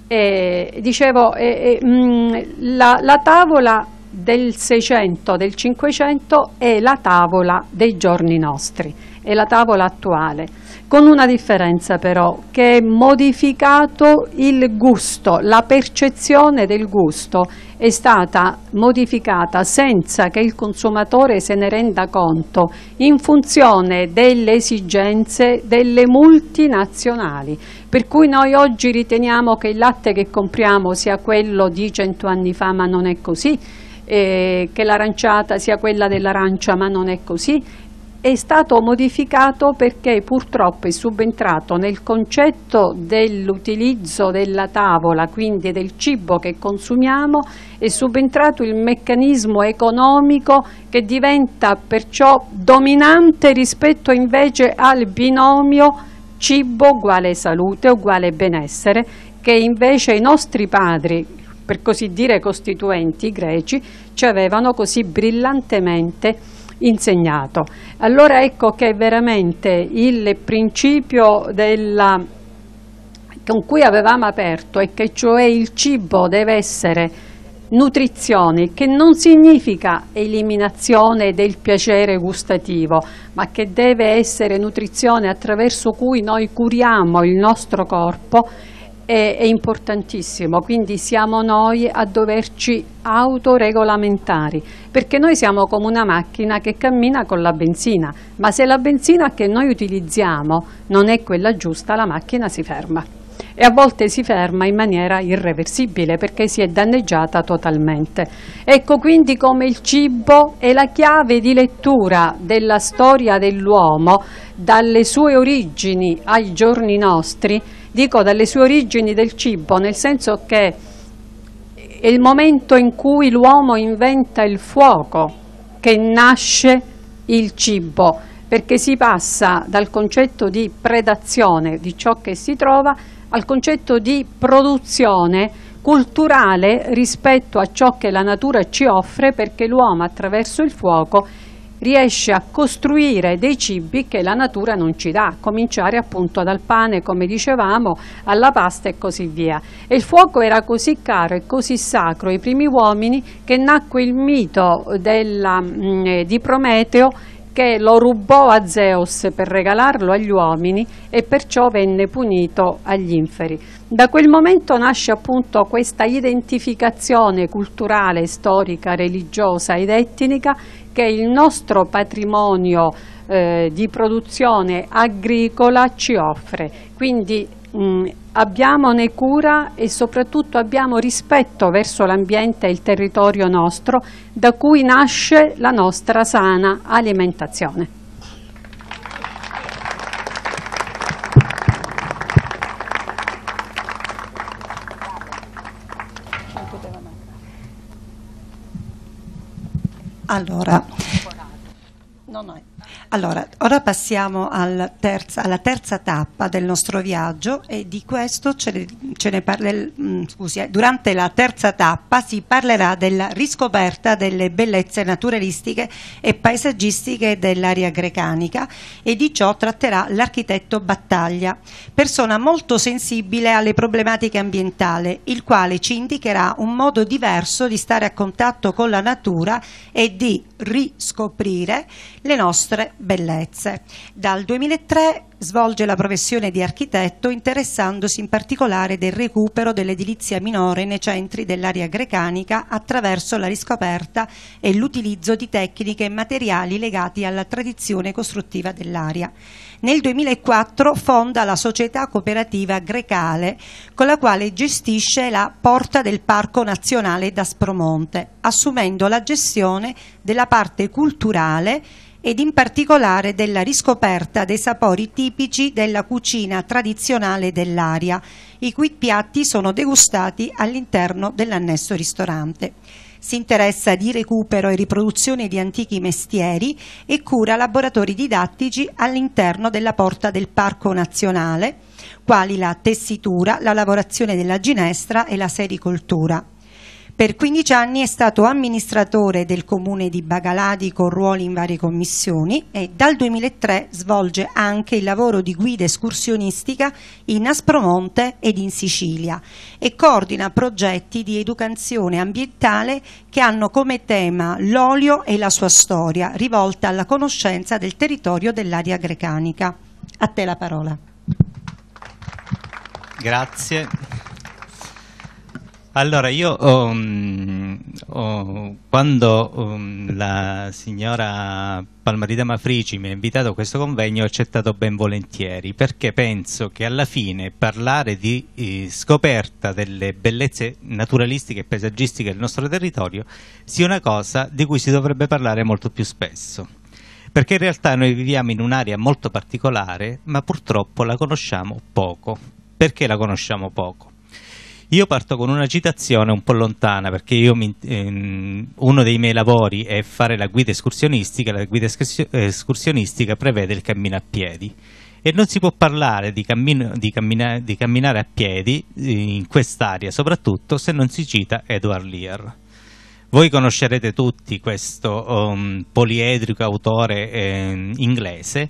E, eh, dicevo, e, eh, e, eh, mh, mm, la, la tavola del 600, del 500 è la tavola dei giorni nostri, è la tavola attuale con una differenza però che è modificato il gusto, la percezione del gusto è stata modificata senza che il consumatore se ne renda conto in funzione delle esigenze delle multinazionali. Per cui noi oggi riteniamo che il latte che compriamo sia quello di cento anni fa, ma non è così. Eh, che l'aranciata sia quella dell'arancia, ma non è così, è stato modificato perché purtroppo è subentrato nel concetto dell'utilizzo della tavola, quindi del cibo che consumiamo, è subentrato il meccanismo economico che diventa perciò dominante rispetto invece al binomio cibo uguale salute uguale benessere che invece i nostri padri, per così dire costituenti greci, ci avevano così brillantemente insegnato. Allora ecco che veramente il principio della, con cui avevamo aperto e che cioè il cibo deve essere nutrizione che non significa eliminazione del piacere gustativo ma che deve essere nutrizione attraverso cui noi curiamo il nostro corpo è, è importantissimo, quindi siamo noi a doverci autoregolamentare, perché noi siamo come una macchina che cammina con la benzina, ma se la benzina che noi utilizziamo non è quella giusta, la macchina si ferma e a volte si ferma in maniera irreversibile perché si è danneggiata totalmente. Ecco quindi come il cibo è la chiave di lettura della storia dell'uomo dalle sue origini ai giorni nostri dico dalle sue origini del cibo, nel senso che è il momento in cui l'uomo inventa il fuoco che nasce il cibo, perché si passa dal concetto di predazione di ciò che si trova al concetto di produzione culturale rispetto a ciò che la natura ci offre perché l'uomo attraverso il fuoco riesce a costruire dei cibi che la natura non ci dà, a cominciare appunto dal pane, come dicevamo, alla pasta e così via. E il fuoco era così caro e così sacro ai primi uomini che nacque il mito della, mm, eh, di Prometeo che lo rubò a Zeus per regalarlo agli uomini e perciò venne punito agli inferi. Da quel momento nasce appunto questa identificazione culturale, storica, religiosa ed etnica che il nostro patrimonio eh, di produzione agricola ci offre. Quindi mh, mm, abbiamone cura e soprattutto abbiamo rispetto verso l'ambiente e il territorio nostro da cui nasce la nostra sana alimentazione. Allora, no, no, allora, ora passiamo al terza, alla terza tappa del nostro viaggio e di questo ce ne, ce ne parle, mm, scusi, eh, durante la terza tappa si parlerà della riscoperta delle bellezze naturalistiche e paesaggistiche dell'area grecanica e di ciò tratterà l'architetto Battaglia, persona molto sensibile alle problematiche ambientali, il quale ci indicherà un modo diverso di stare a contatto con la natura e di riscoprire le nostre bellezze. Dal 2003 svolge la professione di architetto interessandosi in particolare del recupero dell'edilizia minore nei centri dell'area grecanica attraverso la riscoperta e l'utilizzo di tecniche e materiali legati alla tradizione costruttiva dell'area. Nel 2004 fonda la società cooperativa Grecale con la quale gestisce la porta del Parco Nazionale d'Aspromonte, assumendo la gestione della parte culturale ed in particolare della riscoperta dei sapori tipici della cucina tradizionale dell'area, i cui piatti sono degustati all'interno dell'annesso ristorante. Si interessa di recupero e riproduzione di antichi mestieri e cura laboratori didattici all'interno della porta del Parco Nazionale, quali la tessitura, la lavorazione della ginestra e la sericoltura. Per 15 anni è stato amministratore del comune di Bagaladi con ruoli in varie commissioni e dal 2003 svolge anche il lavoro di guida escursionistica in Aspromonte ed in Sicilia e coordina progetti di educazione ambientale che hanno come tema l'olio e la sua storia rivolta alla conoscenza del territorio dell'area grecanica. A te la parola. Grazie. Allora, io um, oh, quando um, la signora Palmarida Mafrici mi ha invitato a questo convegno ho accettato ben volentieri perché penso che alla fine parlare di eh, scoperta delle bellezze naturalistiche e paesaggistiche del nostro territorio sia una cosa di cui si dovrebbe parlare molto più spesso. Perché in realtà noi viviamo in un'area molto particolare, ma purtroppo la conosciamo poco. Perché la conosciamo poco? Io parto con una citazione un po' lontana perché mi, ehm, uno dei miei lavori è fare la guida escursionistica, la guida escursionistica prevede il cammino a piedi e non si può parlare di, cammino, di, cammina, di camminare a piedi eh, in quest'area soprattutto se non si cita Edward Lear. Voi conoscerete tutti questo um, poliedrico autore eh, inglese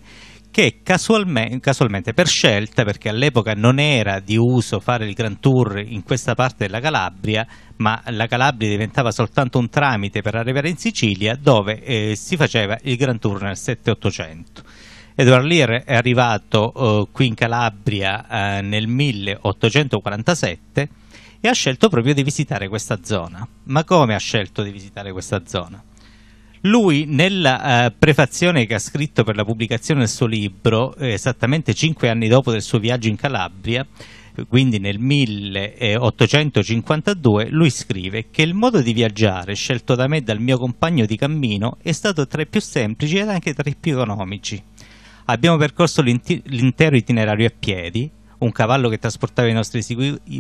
che casualmente, casualmente, per scelta, perché all'epoca non era di uso fare il Grand Tour in questa parte della Calabria, ma la Calabria diventava soltanto un tramite per arrivare in Sicilia, dove eh, si faceva il Grand Tour nel 7800. Edward Lear è arrivato eh, qui in Calabria eh, nel 1847 e ha scelto proprio di visitare questa zona. Ma come ha scelto di visitare questa zona? Lui nella eh, prefazione che ha scritto per la pubblicazione del suo libro, eh, esattamente cinque anni dopo del suo viaggio in Calabria, quindi nel 1852, lui scrive che il modo di viaggiare scelto da me e dal mio compagno di cammino è stato tra i più semplici ed anche tra i più economici. Abbiamo percorso l'intero itinerario a piedi, un cavallo che trasportava i nostri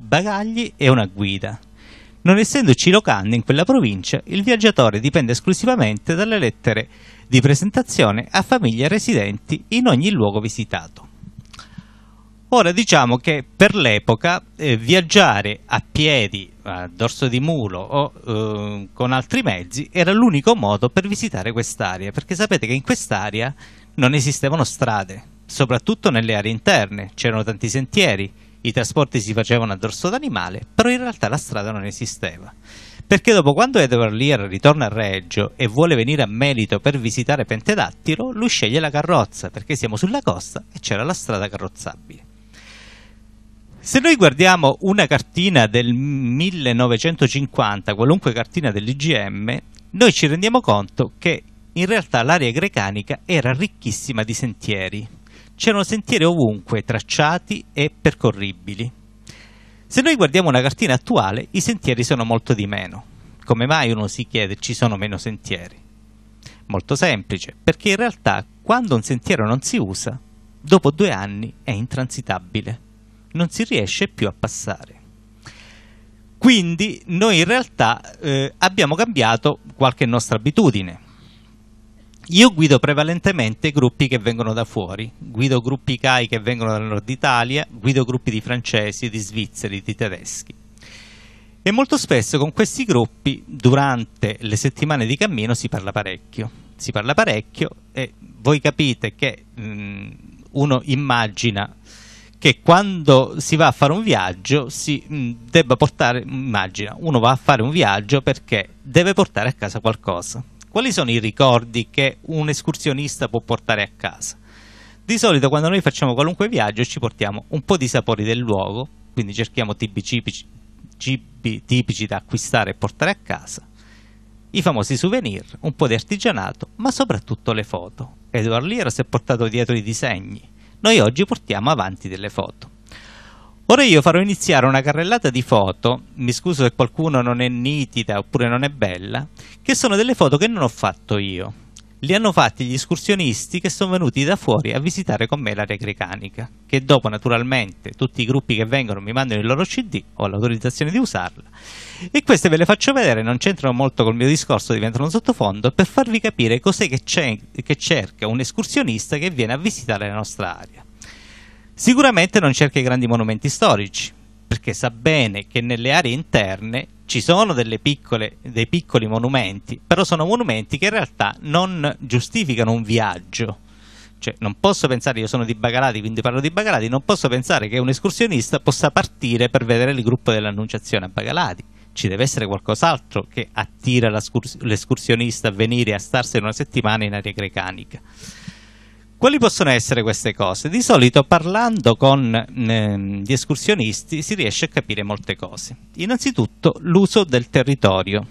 bagagli e una guida. Non essendoci locande in quella provincia, il viaggiatore dipende esclusivamente dalle lettere di presentazione a famiglie residenti in ogni luogo visitato. Ora diciamo che per l'epoca eh, viaggiare a piedi, a dorso di mulo o eh, con altri mezzi era l'unico modo per visitare quest'area, perché sapete che in quest'area non esistevano strade, soprattutto nelle aree interne, c'erano tanti sentieri, i trasporti si facevano a dorso d'animale, però in realtà la strada non esisteva. Perché dopo quando Edward Lear ritorna a Reggio e vuole venire a Melito per visitare Pentedattilo, lui sceglie la carrozza perché siamo sulla costa e c'era la strada carrozzabile. Se noi guardiamo una cartina del 1950, qualunque cartina dell'IGM, noi ci rendiamo conto che in realtà l'area grecanica era ricchissima di sentieri, c'erano sentieri ovunque tracciati e percorribili. Se noi guardiamo una cartina attuale, i sentieri sono molto di meno. Come mai uno si chiede ci sono meno sentieri? Molto semplice, perché in realtà quando un sentiero non si usa, dopo due anni è intransitabile, non si riesce più a passare. Quindi noi in realtà eh, abbiamo cambiato qualche nostra abitudine, io guido prevalentemente gruppi che vengono da fuori, guido gruppi CAI che vengono dal nord Italia, guido gruppi di francesi, di svizzeri, di tedeschi. E molto spesso con questi gruppi durante le settimane di cammino si parla parecchio. Si parla parecchio e voi capite che mh, mm, uno immagina che quando si va a fare un viaggio si mh, mm, debba portare, immagina, uno va a fare un viaggio perché deve portare a casa qualcosa quali sono i ricordi che un escursionista può portare a casa? Di solito quando noi facciamo qualunque viaggio ci portiamo un po' di sapori del luogo, quindi cerchiamo tipi tipici, cibi tipici da acquistare e portare a casa, i famosi souvenir, un po' di artigianato, ma soprattutto le foto. Edward Liero si è portato dietro i disegni. Noi oggi portiamo avanti delle foto. Ora io farò iniziare una carrellata di foto, mi scuso se qualcuno non è nitida oppure non è bella, che sono delle foto che non ho fatto io. Li hanno fatti gli escursionisti che sono venuti da fuori a visitare con me l'area grecanica, che dopo naturalmente tutti i gruppi che vengono mi mandano il loro CD, ho l'autorizzazione di usarla, e queste ve le faccio vedere, non c'entrano molto col mio discorso, diventano un sottofondo, per farvi capire cos'è che, che cerca un escursionista che viene a visitare la nostra area. Sicuramente non cerca i grandi monumenti storici, perché sa bene che nelle aree interne ci sono piccole, dei piccoli monumenti, però sono monumenti che in realtà non giustificano un viaggio. Cioè, non posso pensare, io sono di Bagalati, quindi parlo di Bagalati, non posso pensare che un escursionista possa partire per vedere il gruppo dell'annunciazione a Bagalati. Ci deve essere qualcos'altro che attira l'escursionista a venire a starsene una settimana in area grecanica. Quali possono essere queste cose? Di solito parlando con eh, gli escursionisti si riesce a capire molte cose. Innanzitutto l'uso del territorio.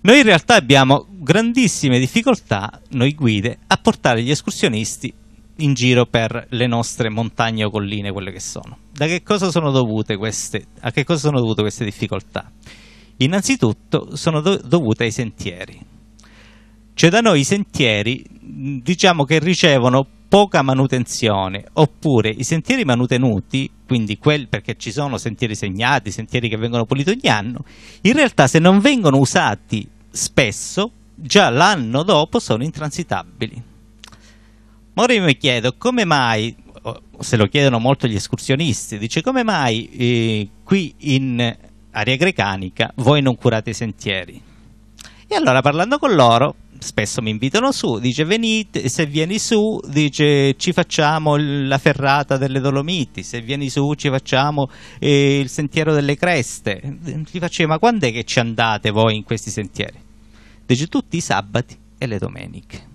Noi in realtà abbiamo grandissime difficoltà, noi guide, a portare gli escursionisti in giro per le nostre montagne o colline, quelle che sono. Da che cosa sono dovute queste, a che cosa sono dovute queste difficoltà? Innanzitutto sono do dovute ai sentieri cioè da noi i sentieri diciamo che ricevono poca manutenzione, oppure i sentieri manutenuti, quindi quelli perché ci sono sentieri segnati, sentieri che vengono puliti ogni anno, in realtà se non vengono usati spesso, già l'anno dopo sono intransitabili. Ora io mi chiedo come mai, se lo chiedono molto gli escursionisti, dice come mai eh, qui in area grecanica voi non curate i sentieri? E allora parlando con loro spesso mi invitano su, dice venite, se vieni su, dice ci facciamo la ferrata delle Dolomiti, se vieni su ci facciamo eh, il sentiero delle creste. Gli facevo ma quando è che ci andate voi in questi sentieri? Dice tutti i sabati e le domeniche.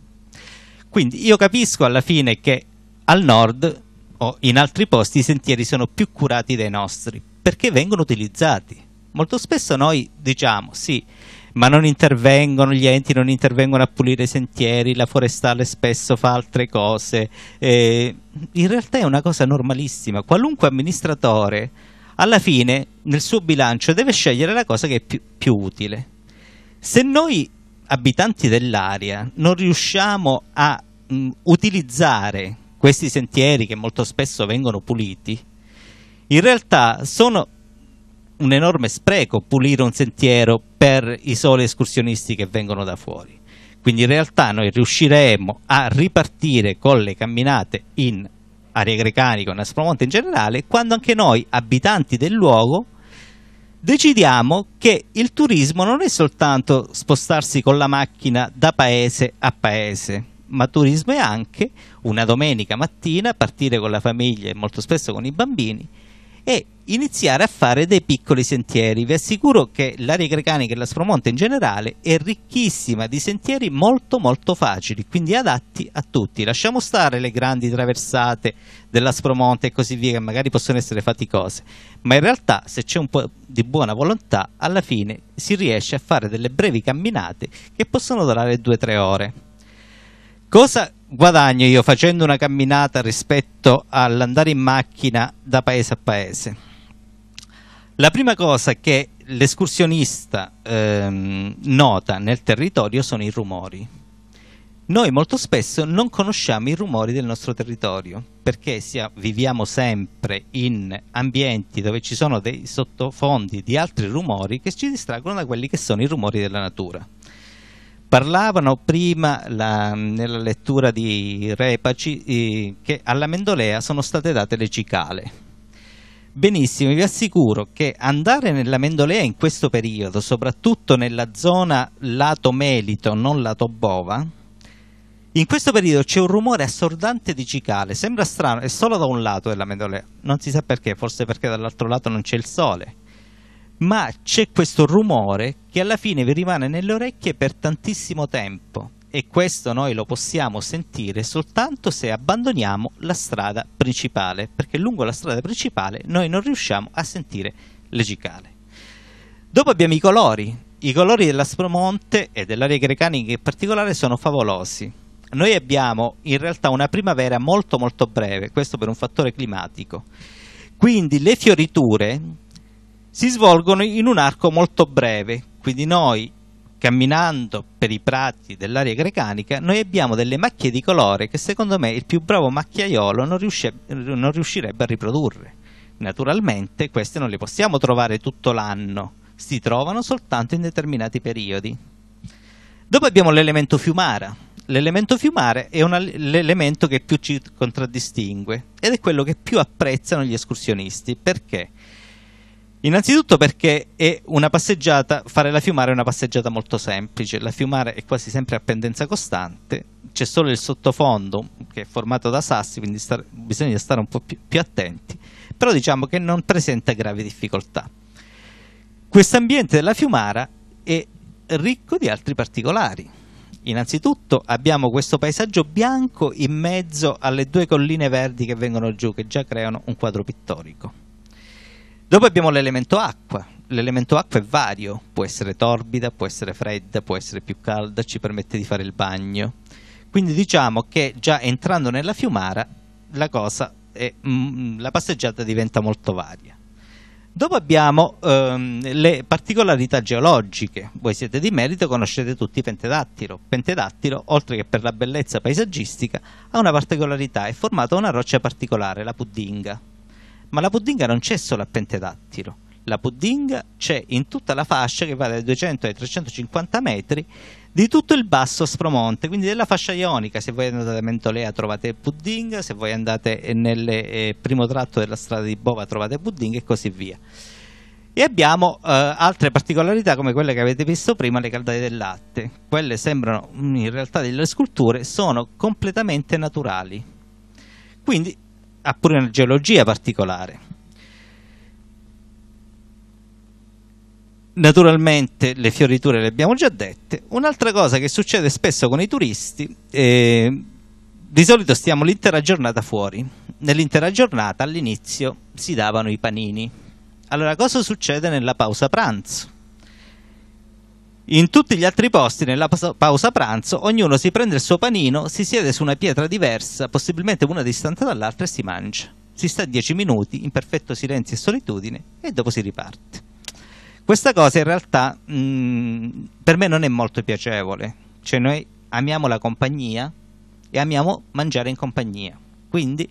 Quindi io capisco alla fine che al nord o in altri posti i sentieri sono più curati dei nostri perché vengono utilizzati. Molto spesso noi diciamo sì, ma non intervengono, gli enti non intervengono a pulire i sentieri, la forestale spesso fa altre cose. Eh, in realtà è una cosa normalissima. Qualunque amministratore, alla fine, nel suo bilancio, deve scegliere la cosa che è più, più utile. Se noi, abitanti dell'area, non riusciamo a mh, mm, utilizzare questi sentieri che molto spesso vengono puliti, in realtà sono un enorme spreco pulire un sentiero per i soli escursionisti che vengono da fuori. Quindi in realtà noi riusciremo a ripartire con le camminate in Aria Grecanica, in Aspromonte in generale, quando anche noi, abitanti del luogo, decidiamo che il turismo non è soltanto spostarsi con la macchina da paese a paese, ma turismo è anche una domenica mattina partire con la famiglia e molto spesso con i bambini e iniziare a fare dei piccoli sentieri. Vi assicuro che l'area grecanica e la Spromonte in generale è ricchissima di sentieri molto molto facili, quindi adatti a tutti. Lasciamo stare le grandi traversate della Spromonte e così via, che magari possono essere faticose, ma in realtà se c'è un po' di buona volontà, alla fine si riesce a fare delle brevi camminate che possono durare 2-3 ore. Cosa guadagno io facendo una camminata rispetto all'andare in macchina da paese a paese? La prima cosa che l'escursionista ehm, nota nel territorio sono i rumori. Noi molto spesso non conosciamo i rumori del nostro territorio perché sia, viviamo sempre in ambienti dove ci sono dei sottofondi di altri rumori che ci distraggono da quelli che sono i rumori della natura. Parlavano prima la, nella lettura di Repaci eh, che alla Mendolea sono state date le cicale. Benissimo, vi assicuro che andare nella Mendolea in questo periodo, soprattutto nella zona lato Melito, non lato Bova, in questo periodo c'è un rumore assordante di cicale, sembra strano, è solo da un lato della Mendolea, non si sa perché, forse perché dall'altro lato non c'è il sole ma c'è questo rumore che alla fine vi rimane nelle orecchie per tantissimo tempo e questo noi lo possiamo sentire soltanto se abbandoniamo la strada principale, perché lungo la strada principale noi non riusciamo a sentire le cicale. Dopo abbiamo i colori, i colori dell'Aspromonte e dell'area grecanica in particolare sono favolosi. Noi abbiamo in realtà una primavera molto molto breve, questo per un fattore climatico. Quindi le fioriture si svolgono in un arco molto breve, quindi noi camminando per i prati dell'area grecanica noi abbiamo delle macchie di colore che secondo me il più bravo macchiaiolo non, riusci- non riuscirebbe a riprodurre. Naturalmente queste non le possiamo trovare tutto l'anno, si trovano soltanto in determinati periodi. Dopo abbiamo l'elemento fiumara. L'elemento fiumare è una, l'elemento che più ci contraddistingue ed è quello che più apprezzano gli escursionisti. Perché? Innanzitutto perché fare la fiumare è una passeggiata molto semplice, la fiumare è quasi sempre a pendenza costante, c'è solo il sottofondo che è formato da sassi, quindi star, bisogna stare un po' più, più attenti, però diciamo che non presenta gravi difficoltà. Quest'ambiente della fiumara è ricco di altri particolari. Innanzitutto abbiamo questo paesaggio bianco in mezzo alle due colline verdi che vengono giù, che già creano un quadro pittorico. Dopo abbiamo l'elemento acqua. L'elemento acqua è vario, può essere torbida, può essere fredda, può essere più calda, ci permette di fare il bagno. Quindi diciamo che già entrando nella fiumara la, è, mh, mm, mm, la passeggiata diventa molto varia. Dopo abbiamo ehm, le particolarità geologiche. Voi siete di merito, conoscete tutti Pentedattilo. Pentedattilo, oltre che per la bellezza paesaggistica, ha una particolarità, è formato da una roccia particolare, la Puddinga ma la puddinga non c'è solo a Pentadattilo. La puddinga c'è in tutta la fascia che va dai 200 ai 350 metri di tutto il basso Spromonte, quindi della fascia ionica. Se voi andate da Mentolea trovate puddinga, se voi andate eh, nel eh, primo tratto della strada di Bova trovate puddinga e così via. E abbiamo eh, altre particolarità come quelle che avete visto prima, le caldaie del latte. Quelle sembrano mm, in realtà delle sculture, sono completamente naturali. Quindi ha pure una geologia particolare. Naturalmente le fioriture le abbiamo già dette. Un'altra cosa che succede spesso con i turisti, eh, di solito stiamo l'intera giornata fuori. Nell'intera giornata all'inizio si davano i panini. Allora cosa succede nella pausa pranzo? In tutti gli altri posti, nella pausa pranzo, ognuno si prende il suo panino, si siede su una pietra diversa, possibilmente una distante dall'altra, e si mangia. Si sta dieci minuti in perfetto silenzio e solitudine e dopo si riparte. Questa cosa in realtà mh, mm, per me non è molto piacevole, cioè noi amiamo la compagnia e amiamo mangiare in compagnia, quindi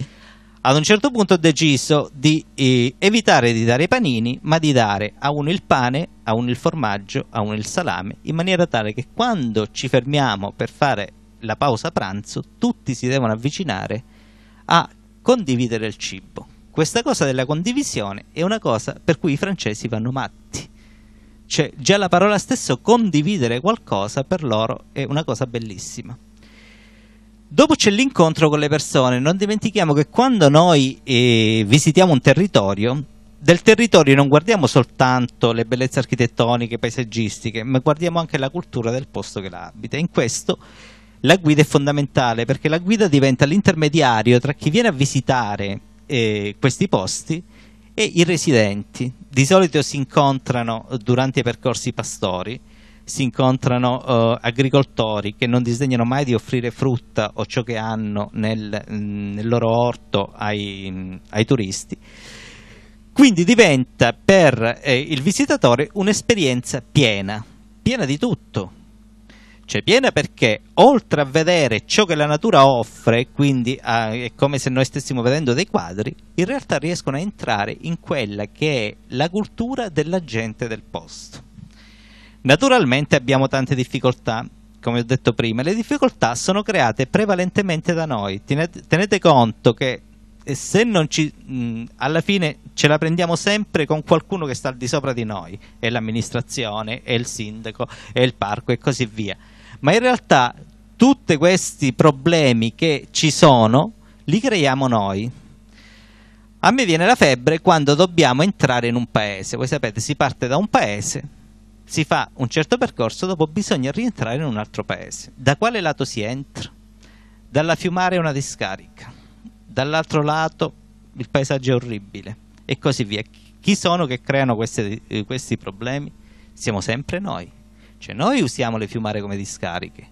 ad un certo punto ho deciso di eh, evitare di dare i panini, ma di dare a uno il pane, a uno il formaggio, a uno il salame, in maniera tale che quando ci fermiamo per fare la pausa pranzo, tutti si devono avvicinare a condividere il cibo. Questa cosa della condivisione è una cosa per cui i francesi vanno matti. Cioè, già la parola stessa condividere qualcosa per loro è una cosa bellissima. Dopo c'è l'incontro con le persone, non dimentichiamo che quando noi eh, visitiamo un territorio, del territorio non guardiamo soltanto le bellezze architettoniche, paesaggistiche, ma guardiamo anche la cultura del posto che la abita. In questo la guida è fondamentale perché la guida diventa l'intermediario tra chi viene a visitare eh, questi posti e i residenti. Di solito si incontrano durante i percorsi pastori si incontrano eh, agricoltori che non disdegnano mai di offrire frutta o ciò che hanno nel, mm, nel loro orto ai, mm, ai, turisti. Quindi diventa per eh, il visitatore un'esperienza piena, piena di tutto. Cioè piena perché oltre a vedere ciò che la natura offre, quindi eh, è come se noi stessimo vedendo dei quadri, in realtà riescono a entrare in quella che è la cultura della gente del posto Naturalmente abbiamo tante difficoltà, come ho detto prima, le difficoltà sono create prevalentemente da noi. Tenete, conto che eh, se non ci mh, alla fine ce la prendiamo sempre con qualcuno che sta al di sopra di noi, è l'amministrazione, è il sindaco, è il parco e così via. Ma in realtà tutti questi problemi che ci sono li creiamo noi. A me viene la febbre quando dobbiamo entrare in un paese. Voi sapete, si parte da un paese si fa un certo percorso, dopo bisogna rientrare in un altro paese. Da quale lato si entra? Dalla fiumare una discarica, dall'altro lato il paesaggio è orribile e così via. Chi sono che creano questi, eh, questi problemi? Siamo sempre noi. Cioè noi usiamo le fiumare come discariche.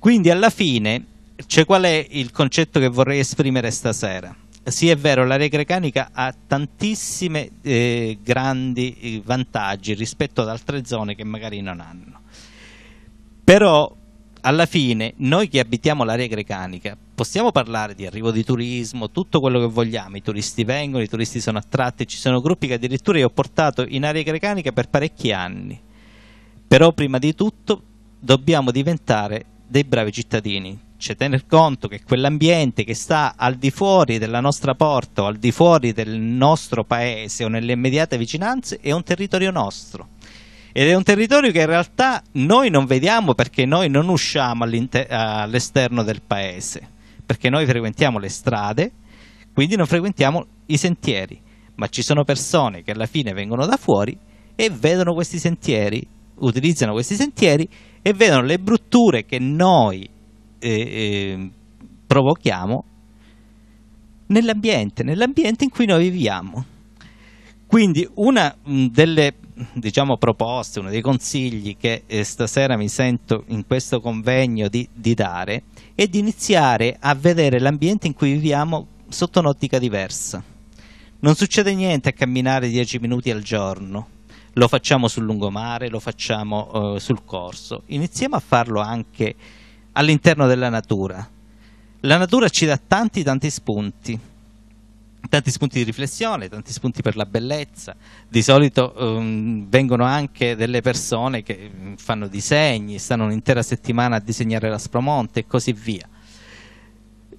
Quindi alla fine, cioè qual è il concetto che vorrei esprimere stasera? Sì, è vero, la Recrecanica ha tantissimi eh, grandi eh, vantaggi rispetto ad altre zone che magari non hanno. Però alla fine noi che abitiamo l'area grecanica possiamo parlare di arrivo di turismo, tutto quello che vogliamo, i turisti vengono, i turisti sono attratti, ci sono gruppi che addirittura io ho portato in area grecanica per parecchi anni, però prima di tutto dobbiamo diventare dei bravi cittadini, cioè tener conto che quell'ambiente che sta al di fuori della nostra porta o al di fuori del nostro paese o nelle immediate vicinanze è un territorio nostro. Ed è un territorio che in realtà noi non vediamo perché noi non usciamo all'esterno del paese, perché noi frequentiamo le strade, quindi non frequentiamo i sentieri, ma ci sono persone che alla fine vengono da fuori e vedono questi sentieri, utilizzano questi sentieri e vedono le brutture che noi eh, provochiamo nell'ambiente, nell'ambiente in cui noi viviamo. Quindi una delle diciamo, proposte, uno dei consigli che eh, stasera mi sento in questo convegno di, di dare è di iniziare a vedere l'ambiente in cui viviamo sotto un'ottica diversa. Non succede niente a camminare 10 minuti al giorno, lo facciamo sul lungomare, lo facciamo eh, sul corso, iniziamo a farlo anche all'interno della natura. La natura ci dà tanti tanti spunti, tanti spunti di riflessione, tanti spunti per la bellezza. Di solito um, vengono anche delle persone che mm, fanno disegni, stanno un'intera settimana a disegnare l'aspromonte e così via.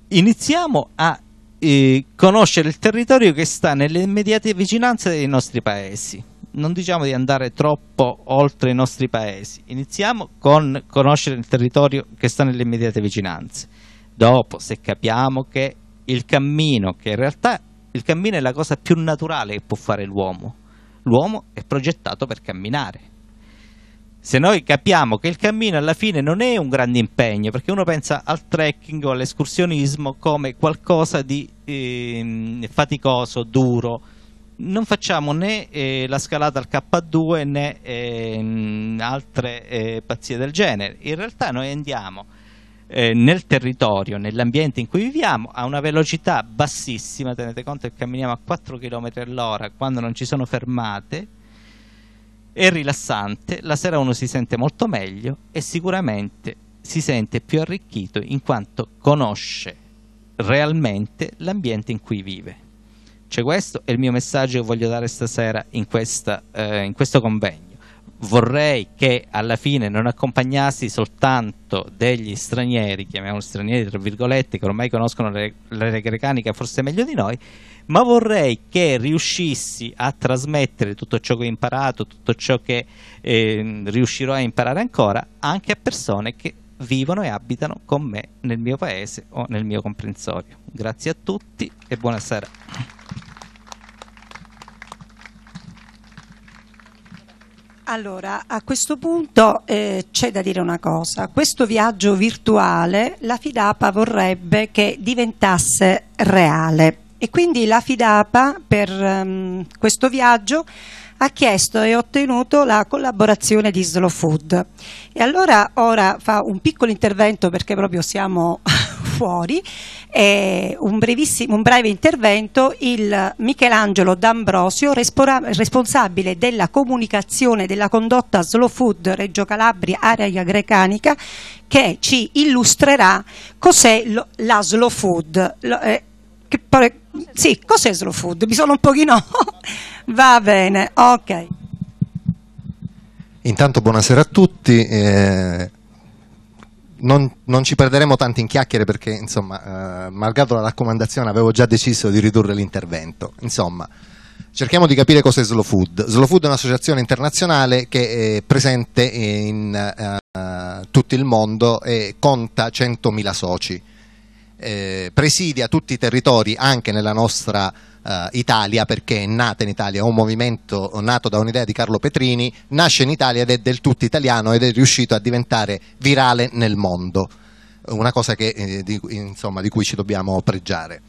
Iniziamo a eh, conoscere il territorio che sta nelle immediate vicinanze dei nostri paesi non diciamo di andare troppo oltre i nostri paesi. Iniziamo con conoscere il territorio che sta nelle immediate vicinanze. Dopo, se capiamo che il cammino, che in realtà il cammino è la cosa più naturale che può fare l'uomo, l'uomo è progettato per camminare. Se noi capiamo che il cammino alla fine non è un grande impegno, perché uno pensa al trekking o all'escursionismo come qualcosa di eh, faticoso, duro, non facciamo né eh, la scalata al K2 né eh, altre eh, pazzie del genere. In realtà noi andiamo eh, nel territorio, nell'ambiente in cui viviamo, a una velocità bassissima, tenete conto che camminiamo a 4 km all'ora quando non ci sono fermate, è rilassante, la sera uno si sente molto meglio e sicuramente si sente più arricchito in quanto conosce realmente l'ambiente in cui vive. Cioè questo è il mio messaggio che voglio dare stasera in, questa, eh, in questo convegno vorrei che alla fine non accompagnassi soltanto degli stranieri, chiamiamoli stranieri tra virgolette, che ormai conoscono le, la regrecanica forse meglio di noi, ma vorrei che riuscissi a trasmettere tutto ciò che ho imparato, tutto ciò che eh, riuscirò a imparare ancora, anche a persone che vivono e abitano con me nel mio paese o nel mio comprensorio. Grazie a tutti e buonasera. Allora, a questo punto eh, c'è da dire una cosa. Questo viaggio virtuale la Fidapa vorrebbe che diventasse reale e quindi la Fidapa per um, questo viaggio ha chiesto e ottenuto la collaborazione di Slow Food. E allora ora fa un piccolo intervento perché proprio siamo [LAUGHS] fuori, un, un, breve intervento il Michelangelo D'Ambrosio, responsabile della comunicazione della condotta Slow Food Reggio Calabria area grecanica, che ci illustrerà cos'è la Slow Food. Lo, eh, che, sì, cos'è Slow Food? Mi sono un pochino Va bene, ok. Intanto buonasera a tutti. Eh, non, non, ci perderemo tanto in chiacchiere perché, insomma, eh, malgrado la raccomandazione, avevo già deciso di ridurre l'intervento. Insomma, cerchiamo di capire cos'è Slow Food. Slow Food è un'associazione internazionale che è presente in eh, tutto il mondo e conta 100.000 soci eh, presidia tutti i territori anche nella nostra eh, Italia perché è nata in Italia, è un movimento nato da un'idea di Carlo Petrini, nasce in Italia ed è del tutto italiano ed è riuscito a diventare virale nel mondo, una cosa che, eh, di, insomma, di cui ci dobbiamo pregiare.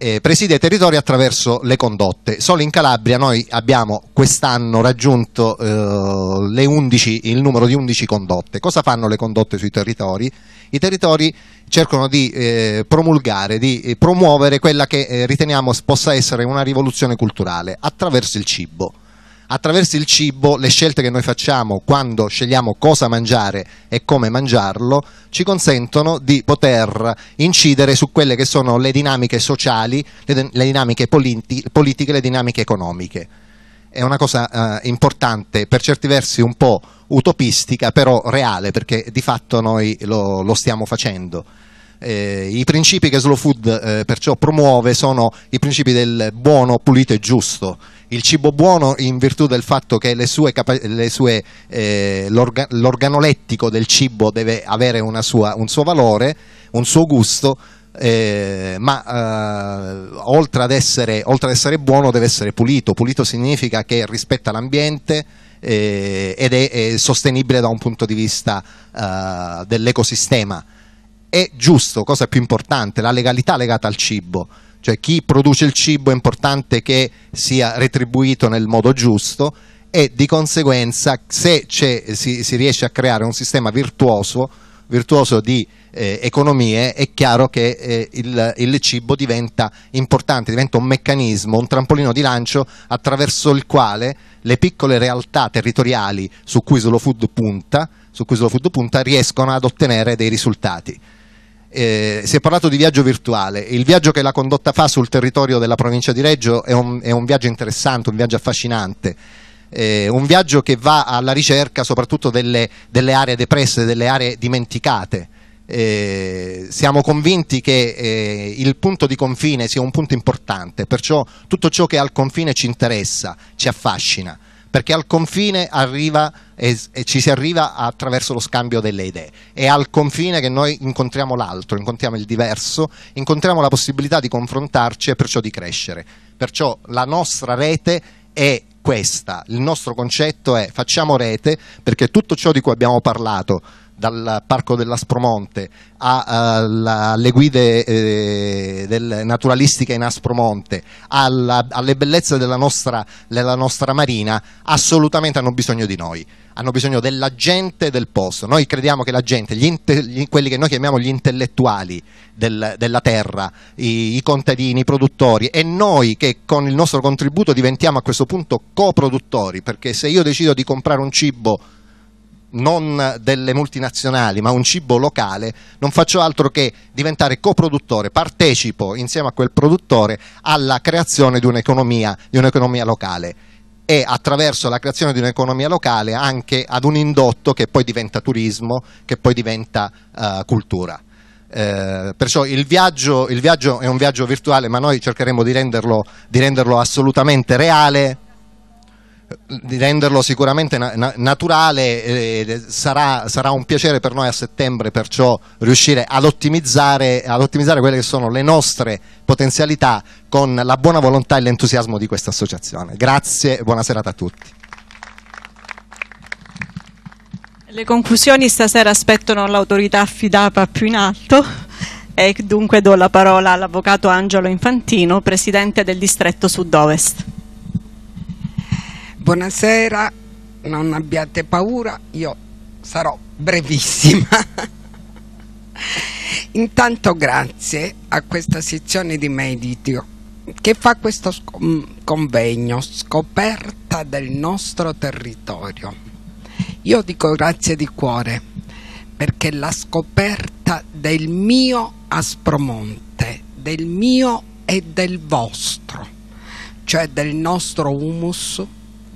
Eh, presidia i territori attraverso le condotte. Solo in Calabria noi abbiamo quest'anno raggiunto eh, 11, il numero di 11 condotte. Cosa fanno le condotte sui territori? I territori cercano di eh, promulgare, di eh, promuovere quella che eh, riteniamo possa essere una rivoluzione culturale attraverso il cibo. Attraverso il cibo, le scelte che noi facciamo quando scegliamo cosa mangiare e come mangiarlo, ci consentono di poter incidere su quelle che sono le dinamiche sociali, le, le dinamiche politi politiche, le dinamiche economiche. È una cosa eh, importante, per certi versi un po' utopistica però reale perché di fatto noi lo, lo stiamo facendo. Eh, I principi che Slow Food eh, perciò promuove sono i principi del buono, pulito e giusto. Il cibo buono in virtù del fatto che eh, l'organolettico del cibo deve avere sua, un suo valore, un suo gusto, eh, ma eh, oltre, ad essere, oltre ad essere buono deve essere pulito. Pulito significa che rispetta l'ambiente, eh, ed è, è, sostenibile da un punto di vista eh, dell'ecosistema. È giusto, cosa più importante, la legalità legata al cibo, cioè chi produce il cibo è importante che sia retribuito nel modo giusto e di conseguenza se si, si riesce a creare un sistema virtuoso virtuoso di eh, economie, è chiaro che eh, il, il, cibo diventa importante, diventa un meccanismo, un trampolino di lancio attraverso il quale le piccole realtà territoriali su cui Slow Food punta, Slow Food punta riescono ad ottenere dei risultati. Eh, si è parlato di viaggio virtuale, il viaggio che la condotta fa sul territorio della provincia di Reggio è un, è un viaggio interessante, un viaggio affascinante eh, un viaggio che va alla ricerca soprattutto delle, delle aree depresse, delle aree dimenticate. Eh, siamo convinti che eh, il punto di confine sia un punto importante, perciò tutto ciò che al confine ci interessa, ci affascina, perché al confine arriva, eh, ci si arriva attraverso lo scambio delle idee, è al confine che noi incontriamo l'altro, incontriamo il diverso, incontriamo la possibilità di confrontarci e perciò di crescere. Perciò la nostra rete è questa. Il nostro concetto è facciamo rete perché tutto ciò di cui abbiamo parlato, dal Parco dell'Aspromonte alle guide eh, naturalistiche in Aspromonte, alla, alle bellezze della nostra, della nostra marina, assolutamente hanno bisogno di noi hanno bisogno della gente del posto. Noi crediamo che la gente, gli inte, gli, quelli che noi chiamiamo gli intellettuali del, della terra, i, i, contadini, i produttori e noi che con il nostro contributo diventiamo a questo punto coproduttori, perché se io decido di comprare un cibo non delle multinazionali ma un cibo locale, non faccio altro che diventare coproduttore, partecipo insieme a quel produttore alla creazione di un'economia, di un'economia locale e attraverso la creazione di un'economia locale anche ad un indotto che poi diventa turismo, che poi diventa uh, cultura. Eh, perciò il viaggio, il viaggio, è un viaggio virtuale, ma noi cercheremo di renderlo, di renderlo assolutamente reale di renderlo sicuramente na- naturale eh, sarà, sarà, un piacere per noi a settembre perciò riuscire ad ottimizzare, ad ottimizzare, quelle che sono le nostre potenzialità con la buona volontà e l'entusiasmo di questa associazione. Grazie e buona serata a tutti. Le conclusioni stasera aspettano l'autorità affidata più in alto e dunque do la parola all'avvocato Angelo Infantino, presidente del distretto sud-ovest buonasera, non abbiate paura, io sarò brevissima. Intanto grazie a questa sezione di Meditio che fa questo mm, convegno, scoperta del nostro territorio. Io dico grazie di cuore perché la scoperta del mio Aspromonte, del mio e del vostro, cioè del nostro humus,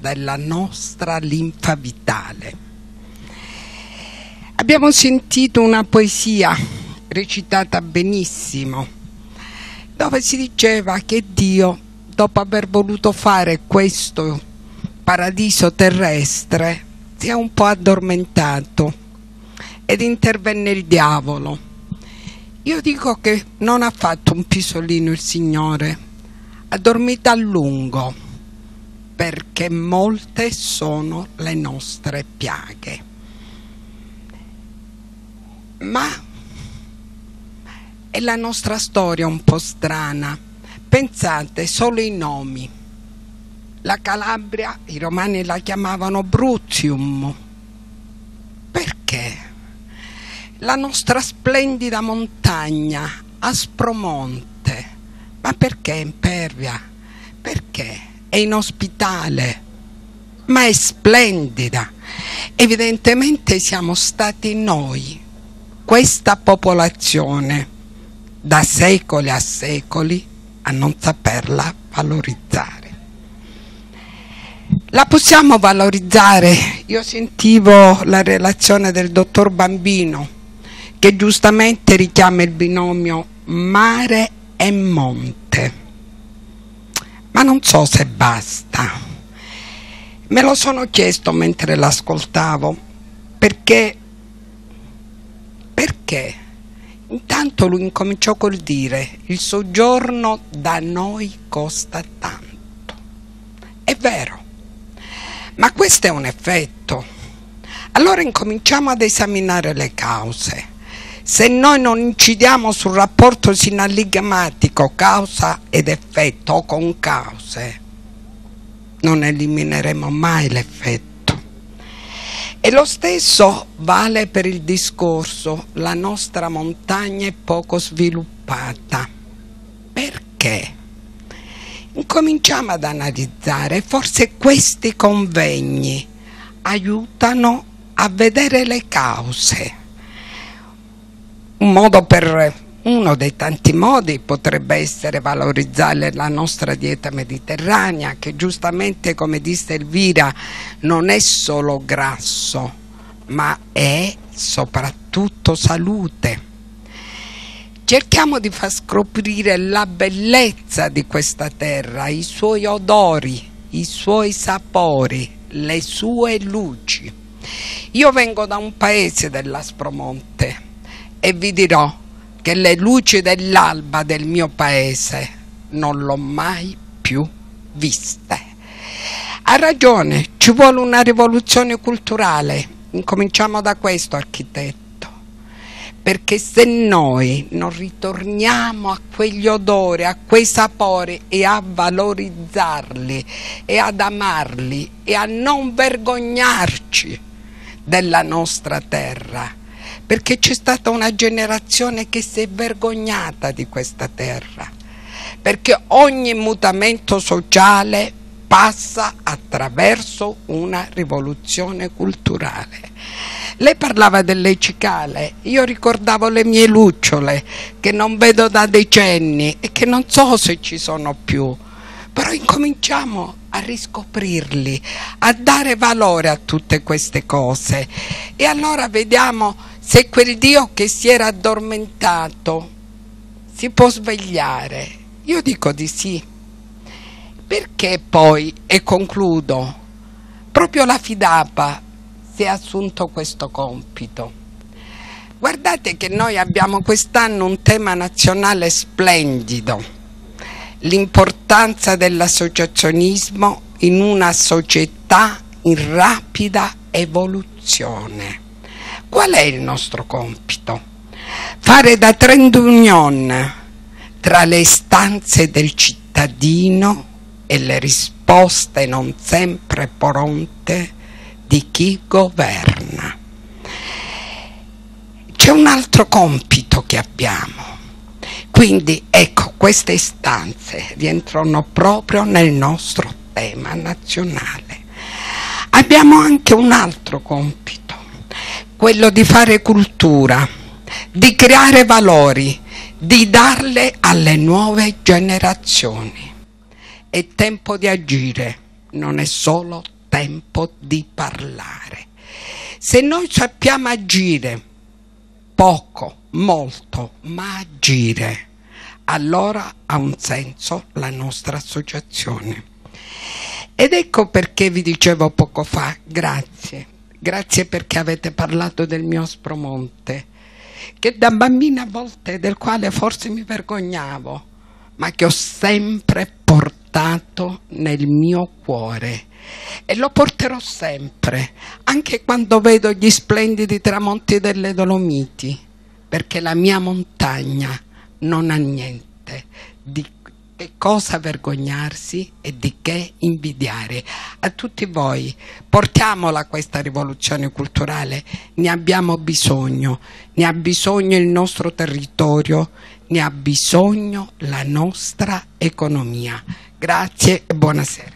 della nostra linfa vitale. Abbiamo sentito una poesia recitata benissimo, dove si diceva che Dio, dopo aver voluto fare questo paradiso terrestre, si è un po' addormentato ed intervenne il diavolo. Io dico che non ha fatto un pisolino il Signore, ha dormito a lungo perché molte sono le nostre piaghe. Ma è la nostra storia un po' strana. Pensate solo i nomi. La Calabria, i romani la chiamavano Brutium. Perché? La nostra splendida montagna, Aspromonte. Ma perché impervia? Perché? è inospitale, ma è splendida. Evidentemente siamo stati noi, questa popolazione, da secoli a secoli, a non saperla valorizzare. La possiamo valorizzare? Io sentivo la relazione del dottor Bambino che giustamente richiama il binomio mare e monte ma non so se basta. Me lo sono chiesto mentre l'ascoltavo, perché, perché intanto lui incominciò col dire il soggiorno da noi costa tanto. È vero, ma questo è un effetto. Allora incominciamo ad esaminare le cause. Se noi non incidiamo sul rapporto sinaligmatico causa ed effetto o con cause, non elimineremo mai l'effetto. E lo stesso vale per il discorso, la nostra montagna è poco sviluppata. Perché? Incominciamo ad analizzare, forse questi convegni aiutano a vedere le cause un modo per uno dei tanti modi potrebbe essere valorizzare la nostra dieta mediterranea che giustamente come disse Elvira non è solo grasso ma è soprattutto salute. Cerchiamo di far scoprire la bellezza di questa terra, i suoi odori, i suoi sapori, le sue luci. Io vengo da un paese dell'Aspromonte e vi dirò che le luci dell'alba del mio paese non l'ho mai più viste. Ha ragione, ci vuole una rivoluzione culturale. Incominciamo da questo, architetto. Perché se noi non ritorniamo a quegli odori, a quei sapori e a valorizzarli e ad amarli e a non vergognarci della nostra terra, perché c'è stata una generazione che si è vergognata di questa terra, perché ogni mutamento sociale passa attraverso una rivoluzione culturale. Lei parlava delle cicale, io ricordavo le mie lucciole che non vedo da decenni e che non so se ci sono più, però incominciamo a riscoprirli, a dare valore a tutte queste cose. E allora vediamo se quel Dio che si era addormentato si può svegliare. Io dico di sì. Perché poi, e concludo, proprio la Fidapa si è assunto questo compito. Guardate che noi abbiamo quest'anno un tema nazionale splendido l'importanza dell'associazionismo in una società in rapida evoluzione. Qual è il nostro compito? Fare da trend union tra le istanze del cittadino e le risposte non sempre pronte di chi governa. C'è un altro compito che abbiamo, quindi ecco, queste istanze rientrano proprio nel nostro tema nazionale. Abbiamo anche un altro compito, quello di fare cultura, di creare valori, di darle alle nuove generazioni. È tempo di agire, non è solo tempo di parlare. Se noi sappiamo agire poco, molto, ma agire. Allora ha un senso la nostra associazione. Ed ecco perché vi dicevo poco fa, grazie, grazie perché avete parlato del mio spromonte, che da bambina a volte del quale forse mi vergognavo, ma che ho sempre portato nel mio cuore e lo porterò sempre, anche quando vedo gli splendidi tramonti delle Dolomiti perché la mia montagna non ha niente di che cosa vergognarsi e di che invidiare. A tutti voi portiamola questa rivoluzione culturale, ne abbiamo bisogno, ne ha bisogno il nostro territorio, ne ha bisogno la nostra economia. Grazie e buonasera.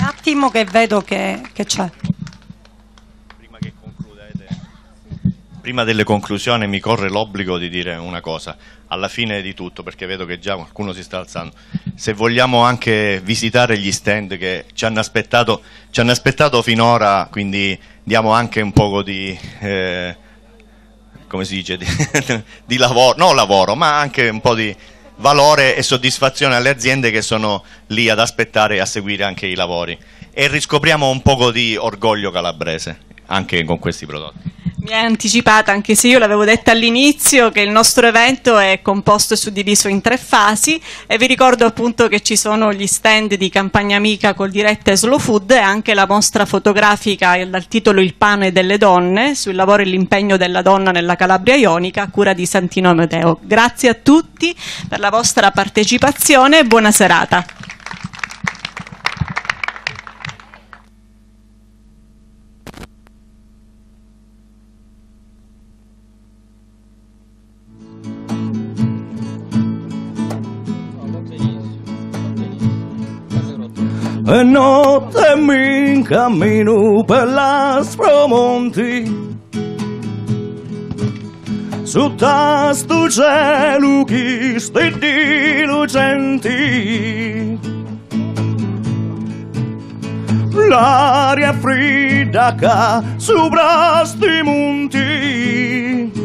Un attimo che vedo che c'è. prima delle conclusioni mi corre l'obbligo di dire una cosa, alla fine di tutto, perché vedo che già qualcuno si sta alzando, se vogliamo anche visitare gli stand che ci hanno aspettato, ci hanno aspettato finora, quindi diamo anche un po' di... Eh, come si dice, [LAUGHS] di, di lavoro, non lavoro, ma anche un po' di valore e soddisfazione alle aziende che sono lì ad aspettare e a seguire anche i lavori e riscopriamo un po' di orgoglio calabrese anche con questi prodotti mi è anticipata, anche se io l'avevo detta all'inizio, che il nostro evento è composto e suddiviso in tre fasi e vi ricordo appunto che ci sono gli stand di Campagna Amica col diretta Slow Food e anche la mostra fotografica dal titolo Il pane delle donne sul lavoro e l'impegno della donna nella Calabria Ionica a cura di Santino Amedeo. Grazie a tutti per la vostra partecipazione e buona serata. E notte mi cammino per l'aspromonti Su tasto cielo chi sti di lucenti L'aria fredda ca sopra sti monti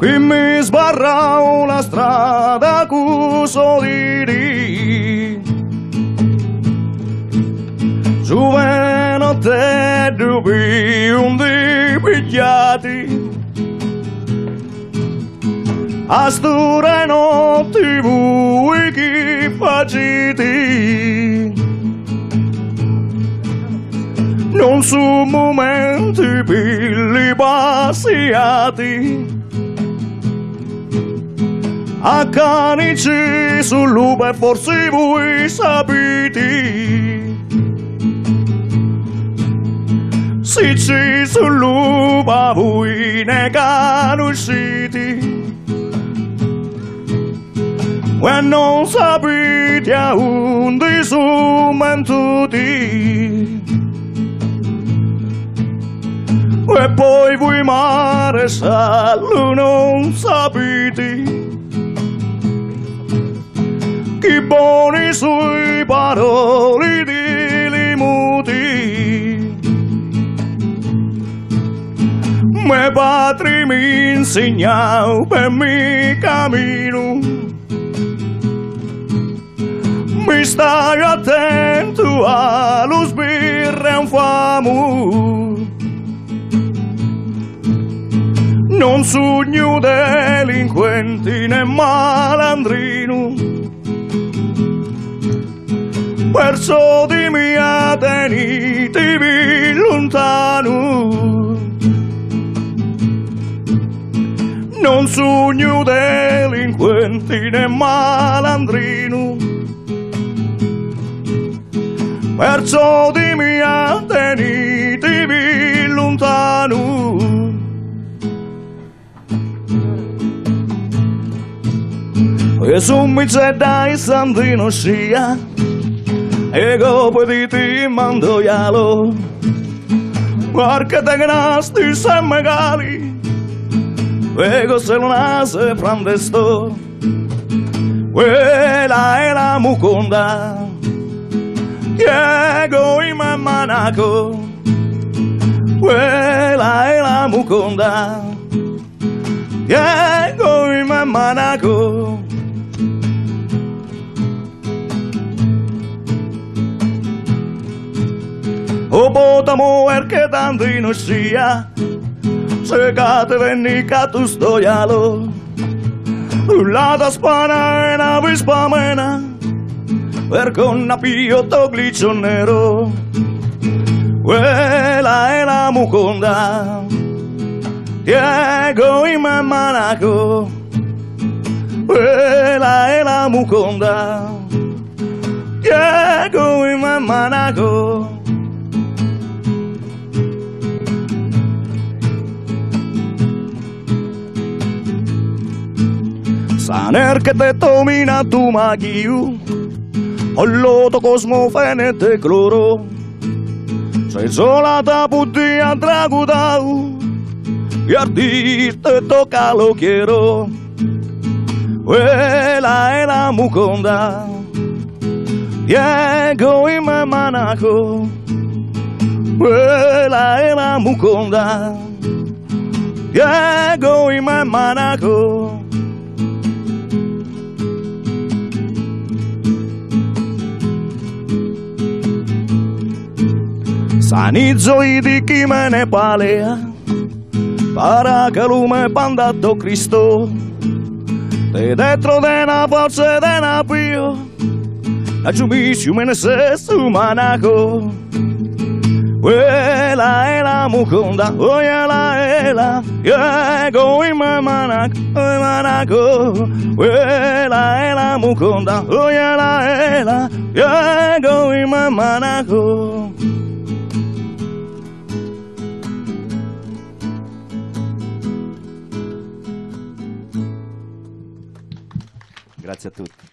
qui mi sbarra una strada custoditi. Giovenotte dubbi un di pigliati, Astura notti voi chi faciti. Non su momenti pilli bassiati, accanirsi sull'uva e forse voi sapete se ci c'è sull'uva voi ne conoscete e non sapete a onde sono mentuti e poi voi mare sallo non sapete buoni sui paroli di limuti. Me patri mi insegnau per mi cammino. Mi stai attento allo sbirre un famu. Non sogno delinquenti né malandrini. verso di mia tenitemi lontano. Non sogno delinquenti né malandrino, verso di mia tenitemi lontano. E su mi c'è dai sandino scia Ego mando yalo, te y se gali, luego se lo nace la la era y y mamanaco manako la era mukunda y y manaco. πότα μου έρχεται ουσία Σε κατεβαίνει κάτω στο γυαλό Ουλάδας πάνω ένα βυσπαμένα Έρχω να πιω το γλίτσο νερό Έλα, έλα μου κοντά Και εγώ είμαι μάνακο Έλα, έλα μου κοντά Και εγώ είμαι μάνακο saner que te domina tu magiu o loto cosmo te cloro soy sola da putia dragudau y te toca lo quiero vuela era muconda Diego y me manajo vuela era muconda Diego y me manaco. Sanizzo i di chi me ne palea, para che lume pandato Cristo, de dentro de na forza de na pio, la giumisci me ne sesso manaco. Quella è la muconda, oh è la, yeah, go in my manaco, oh manaco. Quella è la muconda, oh yeah, la è la, yeah, go in my manaco. Grazie a tutti.